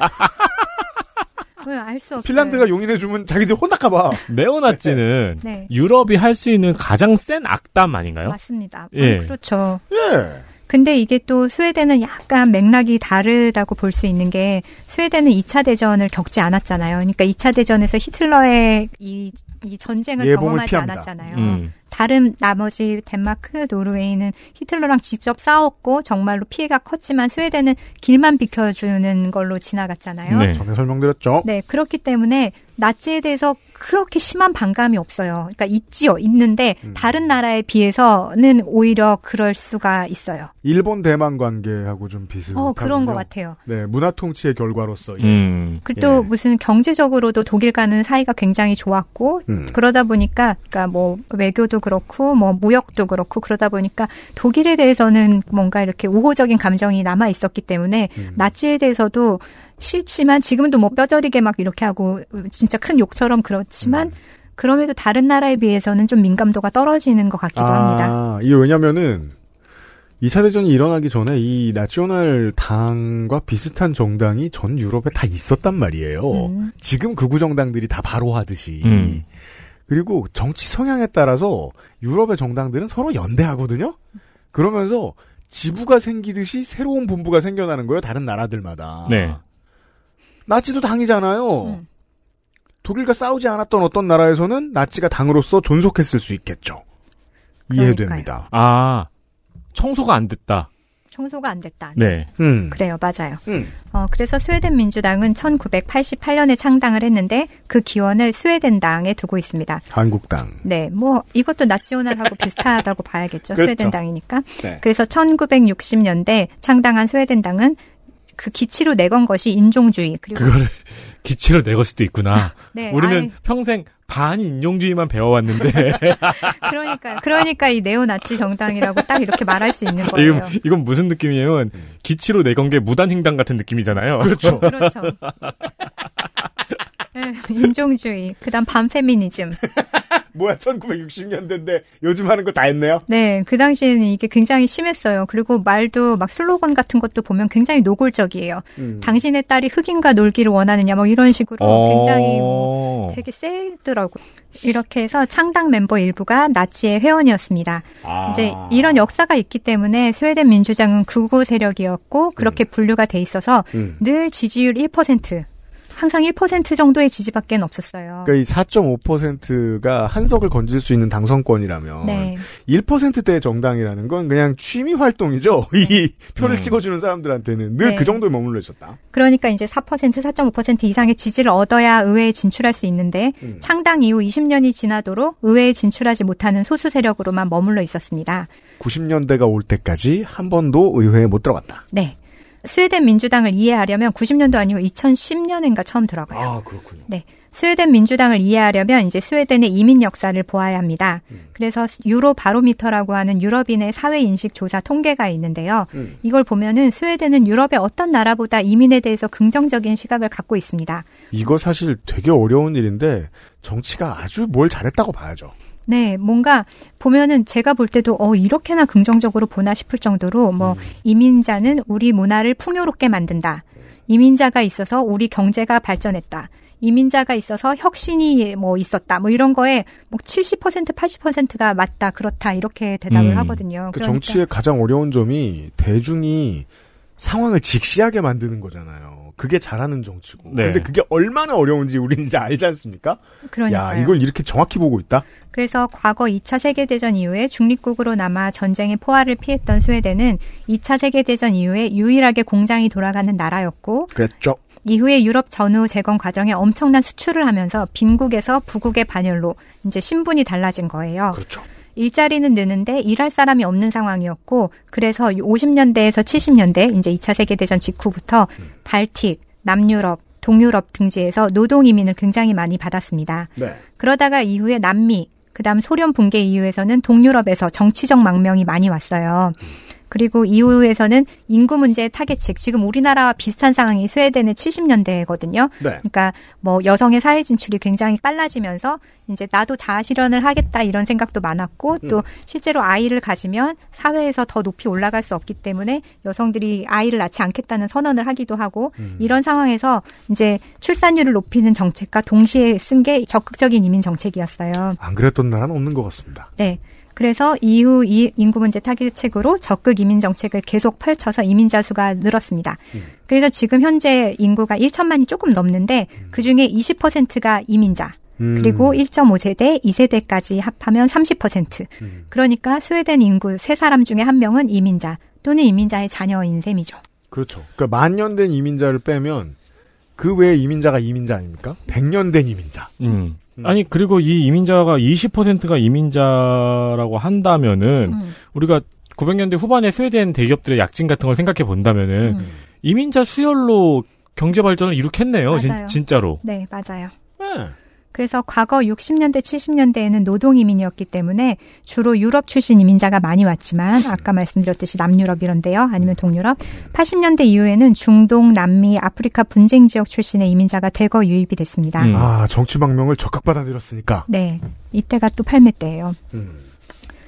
왜 알 수 없어 핀란드가 용인해주면 자기들 혼날까봐. 네오나치는 네. 유럽이 할 수 있는 가장 센 악담 아닌가요? 맞습니다. 예. 아, 그렇죠. 예. 근데 이게 또 스웨덴은 약간 맥락이 다르다고 볼 수 있는 게 스웨덴은 2차 대전을 겪지 않았잖아요. 그러니까 2차 대전에서 히틀러의 이, 이 전쟁을 경험하지 피한다. 않았잖아요. 음. 다른 나머지 덴마크, 노르웨이는 히틀러랑 직접 싸웠고 정말로 피해가 컸지만 스웨덴은 길만 비켜주는 걸로 지나갔잖아요. 네. 전에 설명드렸죠. 네, 그렇기 때문에 나치에 대해서 그렇게 심한 반감이 없어요. 그러니까 있지요, 있는데 음. 다른 나라에 비해서는 오히려 그럴 수가 있어요. 일본 대만 관계하고 좀 비슷한. 어 그런 것 같아요. 네, 문화 통치의 결과로서. 음. 그리고 또 예. 무슨 경제적으로도 독일과는 사이가 굉장히 좋았고 음. 그러다 보니까 그러니까 뭐 외교도 그렇고 뭐 무역도 그렇고 그러다 보니까 독일에 대해서는 뭔가 이렇게 우호적인 감정이 남아 있었기 때문에 음. 나치에 대해서도 싫지만 지금도 뭐 뼈저리게 막 이렇게 하고 진짜 큰 욕처럼 그렇지만 음. 그럼에도 다른 나라에 비해서는 좀 민감도가 떨어지는 것 같기도 아, 합니다. 이 왜냐면은 2차 대전이 일어나기 전에 이 나치오날 당과 비슷한 정당이 전 유럽에 다 있었단 말이에요. 음. 지금 극우 그 정당들이 다 바로 하듯이. 음. 그리고 정치 성향에 따라서 유럽의 정당들은 서로 연대하거든요. 그러면서 지부가 생기듯이 새로운 본부가 생겨나는 거예요. 다른 나라들마다. 네. 나치도 당이잖아요. 음. 독일과 싸우지 않았던 어떤 나라에서는 나치가 당으로서 존속했을 수 있겠죠. 그러니까요. 이해됩니다. 아, 청소가 안 됐다. 청소가 안 됐다. 네. 음. 그래요, 맞아요. 음. 어, 그래서 스웨덴 민주당은 1988년에 창당을 했는데 그 기원을 스웨덴당에 두고 있습니다. 한국당. 네, 뭐 이것도 나치오날하고 비슷하다고 봐야겠죠. 그렇죠. 스웨덴당이니까. 네. 그래서 1960년대 창당한 스웨덴당은 그 기치로 내건 것이 인종주의. 그리고 그거를 기치로 내걸 수도 있구나. 네, 우리는 아이. 평생 반 인종주의만 배워왔는데. 그러니까 그러니까 이 네오나치 정당이라고 딱 이렇게 말할 수 있는 거예요. 이건, 이건 무슨 느낌이에요 기치로 내건 게 무단횡단 같은 느낌이잖아요. 그렇죠. 그렇죠. 네, 인종주의. 그다음 반페미니즘. 뭐야 1960년대인데 요즘 하는 거 다 했네요. 네, 그 당시에는 이게 굉장히 심했어요. 그리고 말도 막 슬로건 같은 것도 보면 굉장히 노골적이에요. 음. 당신의 딸이 흑인과 놀기를 원하느냐 뭐 이런 식으로 어... 굉장히 뭐 되게 세더라고요. 이렇게 해서 창당 멤버 일부가 나치의 회원이었습니다. 아. 이제 이런 역사가 있기 때문에 스웨덴 민주당은 극우 세력이었고 그렇게 음. 분류가 돼 있어서 음. 늘 지지율 1% 항상 1% 정도의 지지밖에 없었어요. 그러니까 이 4.5%가 한석을 건질 수 있는 당선권이라면 네. 1%대 정당이라는 건 그냥 취미 활동이죠. 네. 이 표를 음. 찍어주는 사람들한테는 늘그 네. 그 정도에 머물러 있었다. 그러니까 이제 4% 4.5% 이상의 지지를 얻어야 의회에 진출할 수 있는데 음. 창당 이후 20년이 지나도록 의회에 진출하지 못하는 소수 세력으로만 머물러 있었습니다. 90년대가 올 때까지 한 번도 의회에 못 들어갔다. 네. 스웨덴 민주당을 이해하려면 90년도 아니고 2010년인가 처음 들어가요. 아, 그렇군요. 네. 스웨덴 민주당을 이해하려면 이제 스웨덴의 이민 역사를 보아야 합니다. 음. 그래서 유로 바로미터라고 하는 유럽인의 사회 인식 조사 통계가 있는데요. 음. 이걸 보면은 스웨덴은 유럽의 어떤 나라보다 이민에 대해서 긍정적인 시각을 갖고 있습니다. 이거 사실 되게 어려운 일인데 정치가 아주 뭘 잘했다고 봐야죠. 네, 뭔가 보면은 제가 볼 때도 어 이렇게나 긍정적으로 보나 싶을 정도로 뭐 음. 이민자는 우리 문화를 풍요롭게 만든다. 이민자가 있어서 우리 경제가 발전했다. 이민자가 있어서 혁신이 뭐 있었다. 뭐 이런 거에 뭐70% 80%가 맞다. 그렇다. 이렇게 대답을 음. 하거든요. 그 그러니까. 정치의 가장 어려운 점이 대중이 상황을 직시하게 만드는 거잖아요. 그게 잘하는 정치고. 네. 근데 그게 얼마나 어려운지 우리는 이제 알지 않습니까? 그러니까. 야, 이걸 이렇게 정확히 보고 있다? 그래서 과거 2차 세계대전 이후에 중립국으로 남아 전쟁의 포화를 피했던 스웨덴은 2차 세계대전 이후에 유일하게 공장이 돌아가는 나라였고. 그랬죠. 이후에 유럽 전후 재건 과정에 엄청난 수출을 하면서 빈국에서 부국의 반열로 이제 신분이 달라진 거예요. 그렇죠. 일자리는 느는데 일할 사람이 없는 상황이었고 그래서 50년대에서 70년대 이제 2차 세계 대전 직후부터 음. 발틱, 남유럽, 동유럽 등지에서 노동 이민을 굉장히 많이 받았습니다. 네. 그러다가 이후에 남미, 그다음 소련 붕괴 이후에서는 동유럽에서 정치적 망명이 많이 왔어요. 음. 그리고 이후에서는 인구 문제 타겟책 지금 우리나라와 비슷한 상황이 스웨덴의 70년대거든요. 네. 그러니까 뭐 여성의 사회 진출이 굉장히 빨라지면서 이제 나도 자아 실현을 하겠다 이런 생각도 많았고 음. 또 실제로 아이를 가지면 사회에서 더 높이 올라갈 수 없기 때문에 여성들이 아이를 낳지 않겠다는 선언을 하기도 하고 음. 이런 상황에서 이제 출산율을 높이는 정책과 동시에 쓴 게 적극적인 이민 정책이었어요. 안 그랬던 나라는 없는 것 같습니다. 네. 그래서 이후 이 인구 문제 타개책으로 적극 이민 정책을 계속 펼쳐서 이민자 수가 늘었습니다. 음. 그래서 지금 현재 인구가 1천만이 조금 넘는데 음. 그 중에 20%가 이민자. 음. 그리고 1.5세대, 2세대까지 합하면 30%. 음. 그러니까 스웨덴 인구 3사람 중에 한 명은 이민자 또는 이민자의 자녀인 셈이죠. 그렇죠. 그러니까 만년 된 이민자를 빼면 그 외에 이민자가 이민자 아닙니까? 100년 된 이민자. 음. 음. 아니 그리고 이 이민자가 20%가 이민자라고 한다면은 음. 우리가 900년대 후반에 스웨덴 대기업들의 약진 같은 걸 생각해 본다면은 음. 이민자 수혈로 경제 발전을 이룩했네요. 맞 진, 짜로 네, 맞아요. 네. 그래서 과거 60년대, 70년대에는 노동 이민이었기 때문에 주로 유럽 출신 이민자가 많이 왔지만 아까 말씀드렸듯이 남유럽 이런데요. 아니면 네. 동유럽. 80년대 이후에는 중동, 남미, 아프리카 분쟁 지역 출신의 이민자가 대거 유입이 됐습니다. 음. 아, 정치 망명을 적극 받아들였으니까. 네. 이때가 또 팔매 때예요. 음.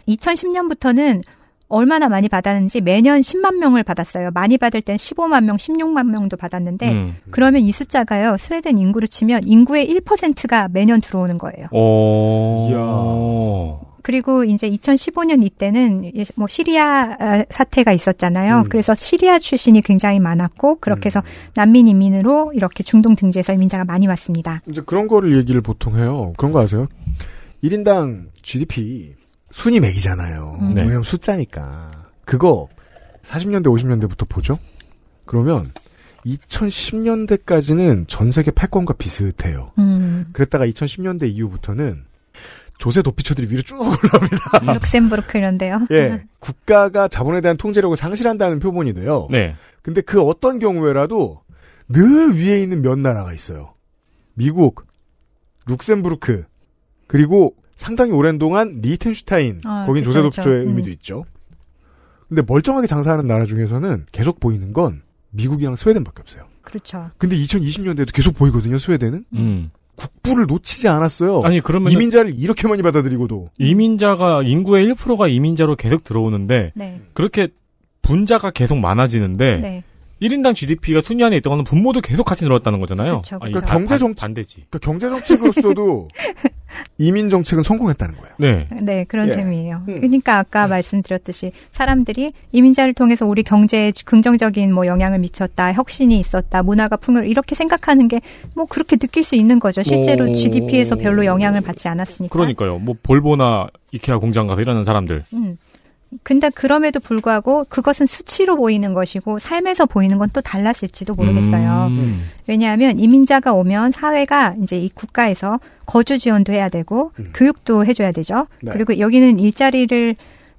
2010년부터는 얼마나 많이 받았는지 매년 10만 명을 받았어요. 많이 받을 땐 15만 명, 16만 명도 받았는데 음. 그러면 이 숫자가요. 스웨덴 인구로 치면 인구의 1%가 매년 들어오는 거예요. 오. 이야. 그리고 이제 2015년 이때는 뭐 시리아 아, 사태가 있었잖아요. 음. 그래서 시리아 출신이 굉장히 많았고 그렇게 해서 음. 난민 이민으로 이렇게 중동 등지에서 이민자가 많이 왔습니다. 이제 그런 거를 얘기를 보통 해요. 그런 거 아세요? 1인당 GDP 순위 맥이잖아요. 음. 네. 왜냐면 숫자니까. 그거 40년대 50년대부터 보죠. 그러면 2010년대까지는 전 세계 패권과 비슷해요. 음. 그랬다가 2010년대 이후부터는 조세 도피처들이 위로 쭉 올라옵니다. 음. 룩셈부르크 이런데요. 예, 국가가 자본에 대한 통제력을 상실한다는 표본이 돼요. 네. 근데 그 어떤 경우에라도 늘 위에 있는 몇 나라가 있어요. 미국, 룩셈부르크, 그리고 상당히 오랜 동안 리히텐슈타인 아, 거긴 조세독조의 음. 의미도 있죠. 근데 멀쩡하게 장사하는 나라 중에서는 계속 보이는 건 미국이랑 스웨덴밖에 없어요. 그렇죠. 근데 2020년대에도 계속 보이거든요. 스웨덴은. 음. 음. 국부를 놓치지 않았어요. 아니 그러면 이민자를 이렇게 많이 받아들이고도 이민자가 인구의 1%가 이민자로 계속 들어오는데 네. 그렇게 분자가 계속 많아지는데 네. 1인당 GDP가 순위 안에 있던 거는 분모도 계속 같이 늘었다는 거잖아요. 그쵸, 그쵸. 아 그러니까 경제 정책 반대지. 그러니까 경제 정책으로서도 이민 정책은 성공했다는 거예요. 네. 네, 그런 예. 셈이에요. 음. 그러니까 아까 음. 말씀드렸듯이 사람들이 이민자를 통해서 우리 경제에 긍정적인 뭐 영향을 미쳤다, 혁신이 있었다, 문화가 풍요 이렇게 생각하는 게 뭐 그렇게 느낄 수 있는 거죠. 실제로 오... GDP에서 별로 영향을 받지 않았으니까. 그러니까요. 뭐 볼보나 이케아 공장 가서 일하는 사람들. 음. 근데 그럼에도 불구하고 그것은 수치로 보이는 것이고 삶에서 보이는 건 또 달랐을지도 모르겠어요. 음. 네. 왜냐하면 이민자가 오면 사회가 이제 이 국가에서 거주 지원도 해야 되고 음. 교육도 해줘야 되죠. 네. 그리고 여기는 일자리를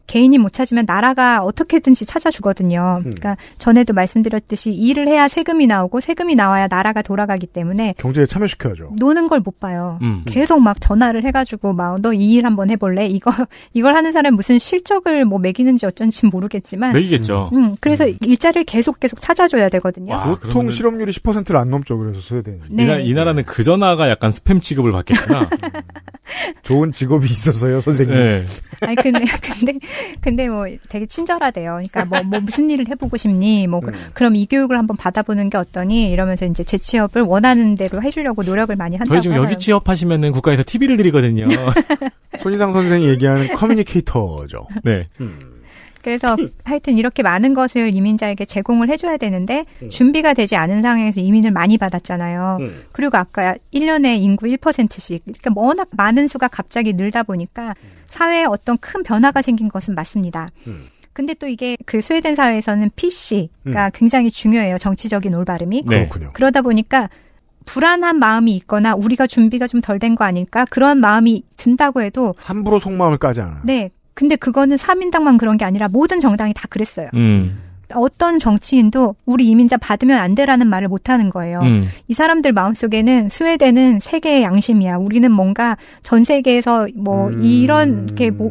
개인이 못 찾으면 나라가 어떻게든지 찾아주거든요. 음. 그러니까 전에도 말씀드렸듯이 일을 해야 세금이 나오고 세금이 나와야 나라가 돌아가기 때문에 경제에 참여시켜야죠. 노는 걸 못 봐요. 음. 음. 계속 막 전화를 해가지고 막 너 이 일 한번 해볼래? 이거 이걸 하는 사람 무슨 실적을 뭐 매기는지 어쩐지 모르겠지만 매기겠죠. 음, 음. 그래서 음. 일자를 계속 계속 찾아줘야 되거든요. 와, 보통 그러면은... 실업률이 10%를 안 넘죠. 그래서 스웨덴이 네. 이, 이 나라는 그 전화가 약간 스팸 취급을 받겠구나. 좋은 직업이 있어서요, 선생님. 네. 아니 근데 근데 근데 뭐 되게 친절하대요. 그러니까 뭐, 뭐 무슨 일을 해보고 싶니? 뭐 음. 그럼 이 교육을 한번 받아보는 게 어떠니? 이러면서 이제 재취업을 원하는 대로 해주려고 노력을 많이 한다고. 저희 지금 하나요. 여기 취업하시면은 국가에서 TV를 드리거든요. 손희상 선생이 얘기하는 커뮤니케이터죠. 네. 음. 그래서 하여튼 이렇게 많은 것을 이민자에게 제공을 해줘야 되는데 음. 준비가 되지 않은 상황에서 이민을 많이 받았잖아요. 음. 그리고 아까 1년에 인구 1%씩 그러니까 워낙 많은 수가 갑자기 늘다 보니까 사회에 어떤 큰 변화가 생긴 것은 맞습니다. 음. 근데 또 이게 그 스웨덴 사회에서는 PC가 굉장히 중요해요. 정치적인 올바름이. 네. 그렇군요. 그러다 보니까 불안한 마음이 있거나 우리가 준비가 좀 덜 된 거 아닐까 그런 마음이 든다고 해도 함부로 속마음을 까지 않아요. 네, 근데 그거는 3인당만 그런 게 아니라 모든 정당이 다 그랬어요. 음. 어떤 정치인도 우리 이민자 받으면 안 돼라는 말을 못 하는 거예요. 음. 이 사람들 마음속에는 스웨덴은 세계의 양심이야. 우리는 뭔가 전 세계에서 뭐 음. 이런 게 뭐,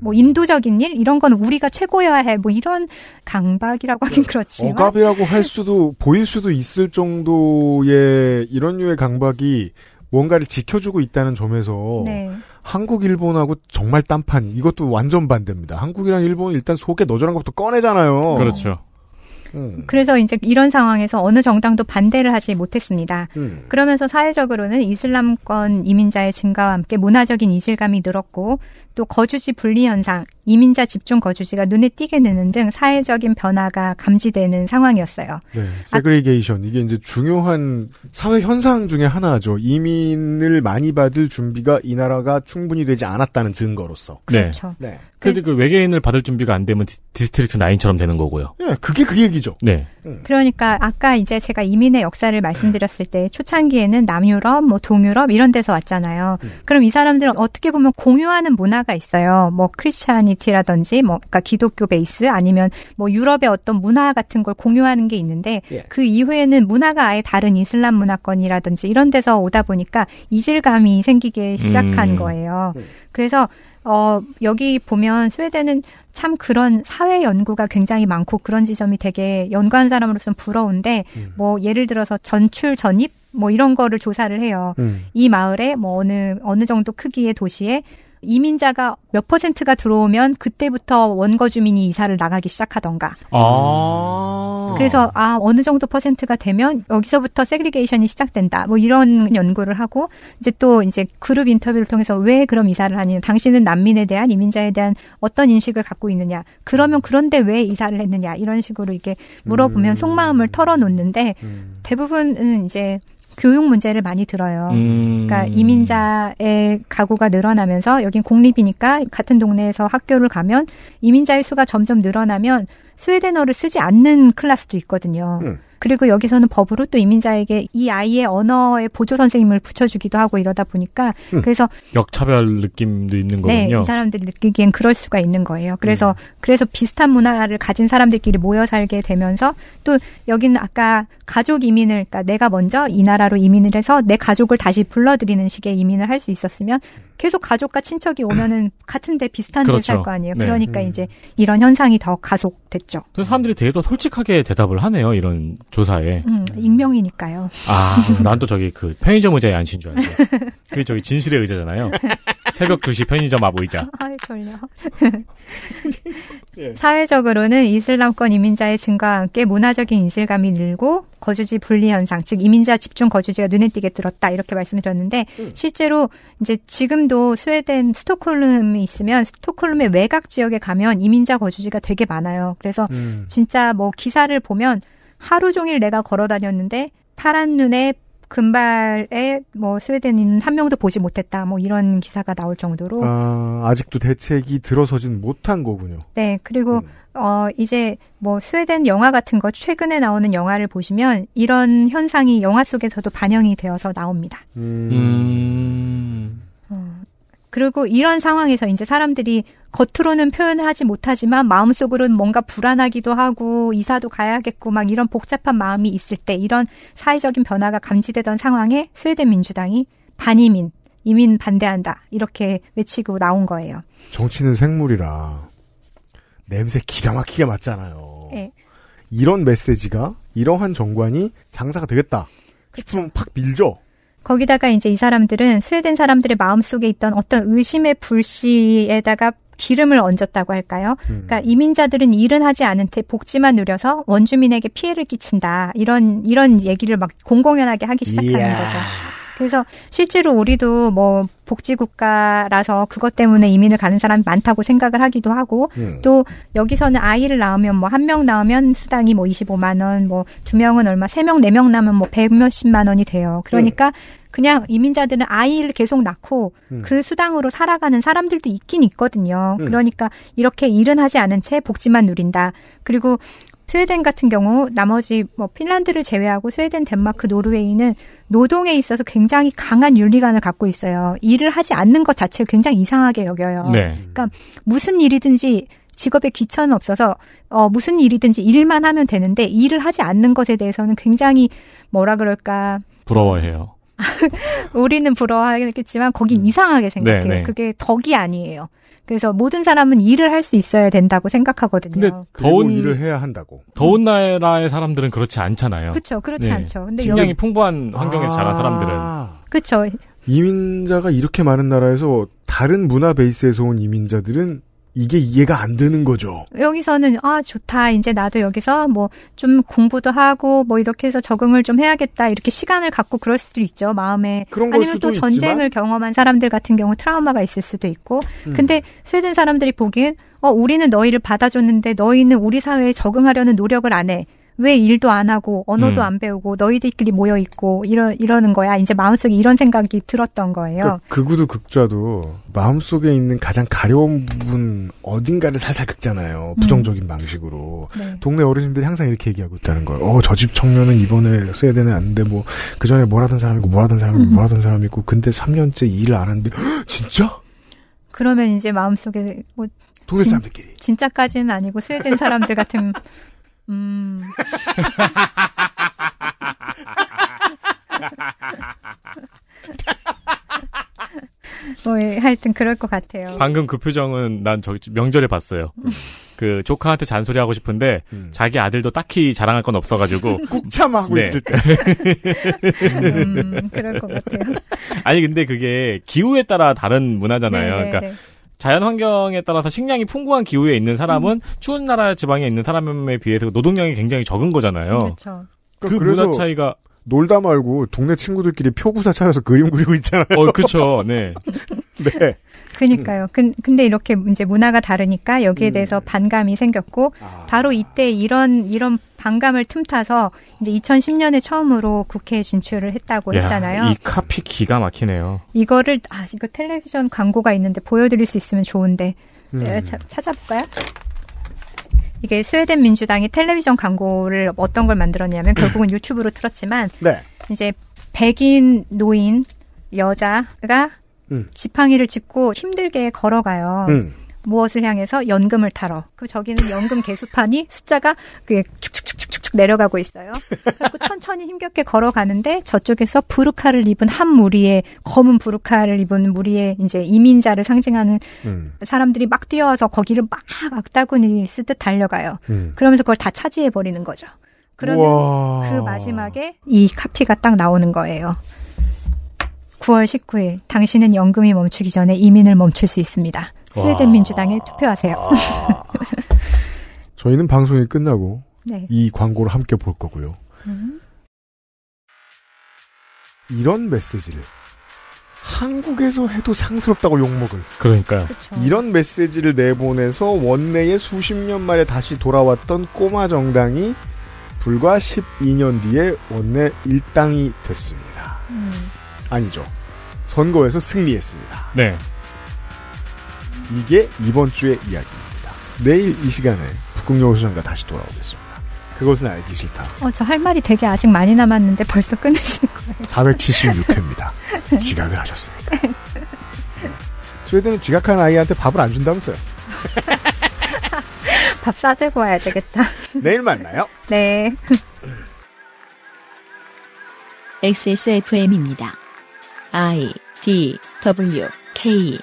뭐, 인도적인 일 이런 건 우리가 최고여야 해. 뭐 이런 강박이라고 하긴 그렇지 억압이라고 할 수도 보일 수도 있을 정도의 이런 류의 강박이 뭔가를 지켜주고 있다는 점에서 네. 한국, 일본하고 정말 딴판. 이것도 완전 반대입니다. 한국이랑 일본은 일단 속에 너저랑 것부터 꺼내잖아요. 그렇죠. 음. 그래서 이제 이런 상황에서 어느 정당도 반대를 하지 못했습니다. 음. 그러면서 사회적으로는 이슬람권 이민자의 증가와 함께 문화적인 이질감이 늘었고 또 거주지 분리 현상, 이민자 집중 거주지가 눈에 띄게 느는 등 사회적인 변화가 감지되는 상황이었어요. 네, 세그리게이션 아, 이게 이제 중요한 사회 현상 중의 하나죠. 이민을 많이 받을 준비가 이 나라가 충분히 되지 않았다는 증거로서. 그렇죠. 네. 그래도 그 외계인을 받을 준비가 안 되면 디, 스트릭트 9처럼 되는 거고요. 예, 그게 그 얘기죠. 네. 예. 그러니까 아까 이제 제가 이민의 역사를 말씀드렸을 때 초창기에는 남유럽, 뭐 동유럽 이런 데서 왔잖아요. 음. 그럼 이 사람들은 어떻게 보면 공유하는 문화가 있어요. 뭐 크리스찬이티라든지 뭐 그러니까 기독교 베이스 아니면 뭐 유럽의 어떤 문화 같은 걸 공유하는 게 있는데 예. 그 이후에는 문화가 아예 다른 이슬람 문화권이라든지 이런 데서 오다 보니까 이질감이 생기게 시작한 음. 거예요. 음. 그래서 어, 여기 보면 스웨덴은 참 그런 사회 연구가 굉장히 많고 그런 지점이 되게 연구한 사람으로서는 부러운데 음. 뭐 예를 들어서 전출 전입 뭐 이런 거를 조사를 해요. 음. 이 마을에 뭐 어느 어느 정도 크기의 도시에 이민자가 몇 퍼센트가 들어오면 그때부터 원거 주민이 이사를 나가기 시작하던가. 아~ 그래서 아 어느 정도 퍼센트가 되면 여기서부터 세그리게이션이 시작된다. 뭐 이런 연구를 하고 이제 또 이제 그룹 인터뷰를 통해서 왜 그럼 이사를 하느냐. 당신은 난민에 대한 이민자에 대한 어떤 인식을 갖고 있느냐. 그러면 그런데 왜 이사를 했느냐. 이런 식으로 이렇게 물어보면 음. 속마음을 털어놓는데 음. 대부분은 이제 교육 문제를 많이 들어요. 그러니까 음. 그러니까 이민자의 가구가 늘어나면서 여긴 공립이니까 같은 동네에서 학교를 가면 이민자의 수가 점점 늘어나면 스웨덴어를 쓰지 않는 클래스도 있거든요. 음. 그리고 여기서는 법으로 또 이민자에게 이 아이의 언어의 보조 선생님을 붙여주기도 하고 이러다 보니까 음. 그래서 역차별 느낌도 있는 네, 거군요. 네, 이 사람들이 느끼기엔 그럴 수가 있는 거예요. 그래서 음. 그래서 비슷한 문화를 가진 사람들끼리 모여 살게 되면서 또 여기는 아까 가족 이민을 그러니까 내가 먼저 이 나라로 이민을 해서 내 가족을 다시 불러들이는 식의 이민을 할 수 있었으면 계속 가족과 친척이 오면은 같은데 비슷한 그렇죠. 데살 거 아니에요. 네. 그러니까 음. 이제 이런 현상이 더 가속 됐죠. 그래서 사람들이 되게 또 솔직하게 대답을 하네요. 이런 조사에. 음, 익명이니까요. 아, 난 또 저기 그 편의점 의자에 앉힌 줄 알고. 았 그게 저기 진실의 의자잖아요. 새벽 2시 편의점 아보이자. 아이, 졸려. 예. 사회적으로는 이슬람권 이민자의 증가와 함께 문화적인 인실감이 늘고 거주지 분리 현상, 즉 이민자 집중 거주지가 눈에 띄게 들었다 이렇게 말씀드렸는데 음. 실제로 이제 지금도 스웨덴 스톡홀름이 있으면 스톡홀름의 외곽 지역에 가면 이민자 거주지가 되게 많아요. 그래서 음. 진짜 뭐 기사를 보면 하루 종일 내가 걸어 다녔는데 파란 눈에 금발에 뭐 스웨덴인 한 명도 보지 못했다 뭐 이런 기사가 나올 정도로 아, 직도 대책이 들어서진 못한 거군요. 네, 그리고 음. 어 이제 뭐 스웨덴 영화 같은 거 최근에 나오는 영화를 보시면 이런 현상이 영화 속에서도 반영이 되어서 나옵니다. 음. 음. 그리고 이런 상황에서 이제 사람들이 겉으로는 표현을 하지 못하지만 마음속으로는 뭔가 불안하기도 하고 이사도 가야겠고 막 이런 복잡한 마음이 있을 때 이런 사회적인 변화가 감지되던 상황에 스웨덴 민주당이 반이민, 이민 반대한다 이렇게 외치고 나온 거예요. 정치는 생물이라 냄새 기가 막히게 맞잖아요. 네. 예. 이런 메시지가 이러한 정관이 장사가 되겠다 싶으면 그렇죠. 팍 밀죠. 거기다가 이제 이 사람들은 스웨덴 사람들의 마음속에 있던 어떤 의심의 불씨에다가 기름을 얹었다고 할까요? 음. 그러니까 이민자들은 일은 하지 않은 데 복지만 누려서 원주민에게 피해를 끼친다. 이런 이런 얘기를 막 공공연하게 하기 시작하는 이야. 거죠. 그래서 실제로 우리도 뭐 복지국가라서 그것 때문에 이민을 가는 사람이 많다고 생각을 하기도 하고 음. 또 여기서는 아이를 낳으면 뭐 한 명 낳으면 수당이 뭐 25만 원, 뭐 두 명은 얼마, 세 명, 네 명 낳으면 뭐백 몇십만 원이 돼요. 그러니까 음. 그냥 이민자들은 아이를 계속 낳고 음. 그 수당으로 살아가는 사람들도 있긴 있거든요. 음. 그러니까 이렇게 일은 하지 않은 채 복지만 누린다. 그리고 스웨덴 같은 경우 나머지 뭐 핀란드를 제외하고 스웨덴, 덴마크, 노르웨이는 노동에 있어서 굉장히 강한 윤리관을 갖고 있어요. 일을 하지 않는 것 자체를 굉장히 이상하게 여겨요. 네. 그러니까 무슨 일이든지 직업에 귀천은 없어서 어 무슨 일이든지 일만 하면 되는데 일을 하지 않는 것에 대해서는 굉장히 뭐라 그럴까 부러워해요. 우리는 부러워하겠지만 거긴 음. 이상하게 네, 생각해요. 네네. 그게 덕이 아니에요. 그래서 모든 사람은 일을 할 수 있어야 된다고 생각하거든요. 근데 더운 일을 해야 한다고. 더운 나라의 사람들은 그렇지 않잖아요. 그렇죠. 그렇지 네. 않죠. 근데 굉장히 여 풍부한 환경에서 아~ 자란 사람들은 그렇죠. 이민자가 이렇게 많은 나라에서 다른 문화 베이스에서 온 이민자들은 이게 이해가 안 되는 거죠. 여기서는 아 좋다 이제 나도 여기서 뭐 좀 공부도 하고 뭐 이렇게 해서 적응을 좀 해야겠다 이렇게 시간을 갖고 그럴 수도 있죠 마음에 아니면 또 전쟁을 있지만. 경험한 사람들 같은 경우 트라우마가 있을 수도 있고 음. 근데 스웨덴 사람들이 보기엔 어 우리는 너희를 받아줬는데 너희는 우리 사회에 적응하려는 노력을 안 해. 왜 일도 안 하고 언어도 음. 안 배우고 너희들끼리 모여 있고 이러 이러는 거야. 이제 마음속에 이런 생각이 들었던 거예요. 그, 극우도 그 극좌도 마음속에 있는 가장 가려운 부분 어딘가를 살살 긁잖아요. 음. 부정적인 음. 방식으로. 네. 동네 어르신들이 항상 이렇게 얘기하고 있다는 거예요. 어, 저 집 청년은 이번에 써야 되는 안돼 뭐 그전에 뭐라던 사람이고 뭐라던 사람이고 음. 뭘 하던 사람이 있고 근데 3년째 일을 안 하는데 헉, 진짜? 그러면 이제 마음속에 뭐 동네 사람들끼리 진짜까지는 아니고 스웨덴 사람들 같은 음. 뭐 예, 하여튼 그럴 것 같아요. 방금 그 표정은 난 저기 명절에 봤어요. 그 조카한테 잔소리 하고 싶은데 음. 자기 아들도 딱히 자랑할 건 없어가지고 꾹 참아하고 네. 있을 때. 음, 그럴 것 같아요. 아니 근데 그게 기후에 따라 다른 문화잖아요. 네네 네, 그러니까 네. 자연 환경에 따라서 식량이 풍부한 기후에 있는 사람은 음. 추운 나라 지방에 있는 사람에 비해서 노동량이 굉장히 적은 거잖아요. 그렇죠. 그그러니 문화 차이가 놀다 말고 동네 친구들끼리 표구사 차려서 그림 그리고 있잖아요. 어, 그렇죠. 네. 네. 그니까요. 근, 근데 이렇게 이제 문화가 다르니까 여기에 음. 대해서 반감이 생겼고 아. 바로 이때 이런 이런 반감을 틈타서 이제 2010년에 처음으로 국회에 진출을 했다고 야, 했잖아요. 이 카피 기가 막히네요. 이거를 아 이거 텔레비전 광고가 있는데 보여드릴 수 있으면 좋은데 음. 내가 네, 차, 찾아볼까요? 이게 스웨덴 민주당이 텔레비전 광고를 어떤 걸 만들었냐면 결국은 유튜브로 틀었지만 네. 이제 백인 노인 여자가 음. 지팡이를 짚고 힘들게 걸어가요. 음. 무엇을 향해서 연금을 타러. 그 저기는 연금 계수판이 숫자가 그 축축축축축 내려가고 있어요. 그 천천히 힘겹게 걸어가는데 저쪽에서 부르카를 입은 한 무리의 검은 부르카를 입은 무리의 이제 이민자를 상징하는 음. 사람들이 막 뛰어와서 거기를 막 악다구니 쓰듯 달려가요. 음. 그러면서 그걸 다 차지해 버리는 거죠. 그러면 우와. 그 마지막에 이 카피가 딱 나오는 거예요. 9월 19일, 당신은 연금이 멈추기 전에 이민을 멈출 수 있습니다. 스웨덴 민주당에 투표하세요. 아. 저희는 방송이 끝나고 네. 이 광고를 함께 볼 거고요. 음. 이런 메시지를 한국에서 해도 상스럽다고 욕먹을. 그러니까요. 그쵸. 이런 메시지를 내보내서 원내에 수십 년 만에 다시 돌아왔던 꼬마 정당이 불과 12년 뒤에 원내 일당이 됐습니다. 음. 아니죠. 선거에서 승리했습니다. 네. 이게 이번 주의 이야기입니다. 내일 이 시간에 북극여우 소장과 다시 돌아오겠습니다. 그것은 알기 싫다. 어, 저할 말이 되게 아직 많이 남았는데 벌써 끊으시는 거예요. 476회입니다. 지각을 하셨으니까. 스웨덴이 지각한 아이한테 밥을 안 준다면서요. 밥 싸들고 와야 되겠다. 내일 만나요. 네. XSFM입니다. I D W K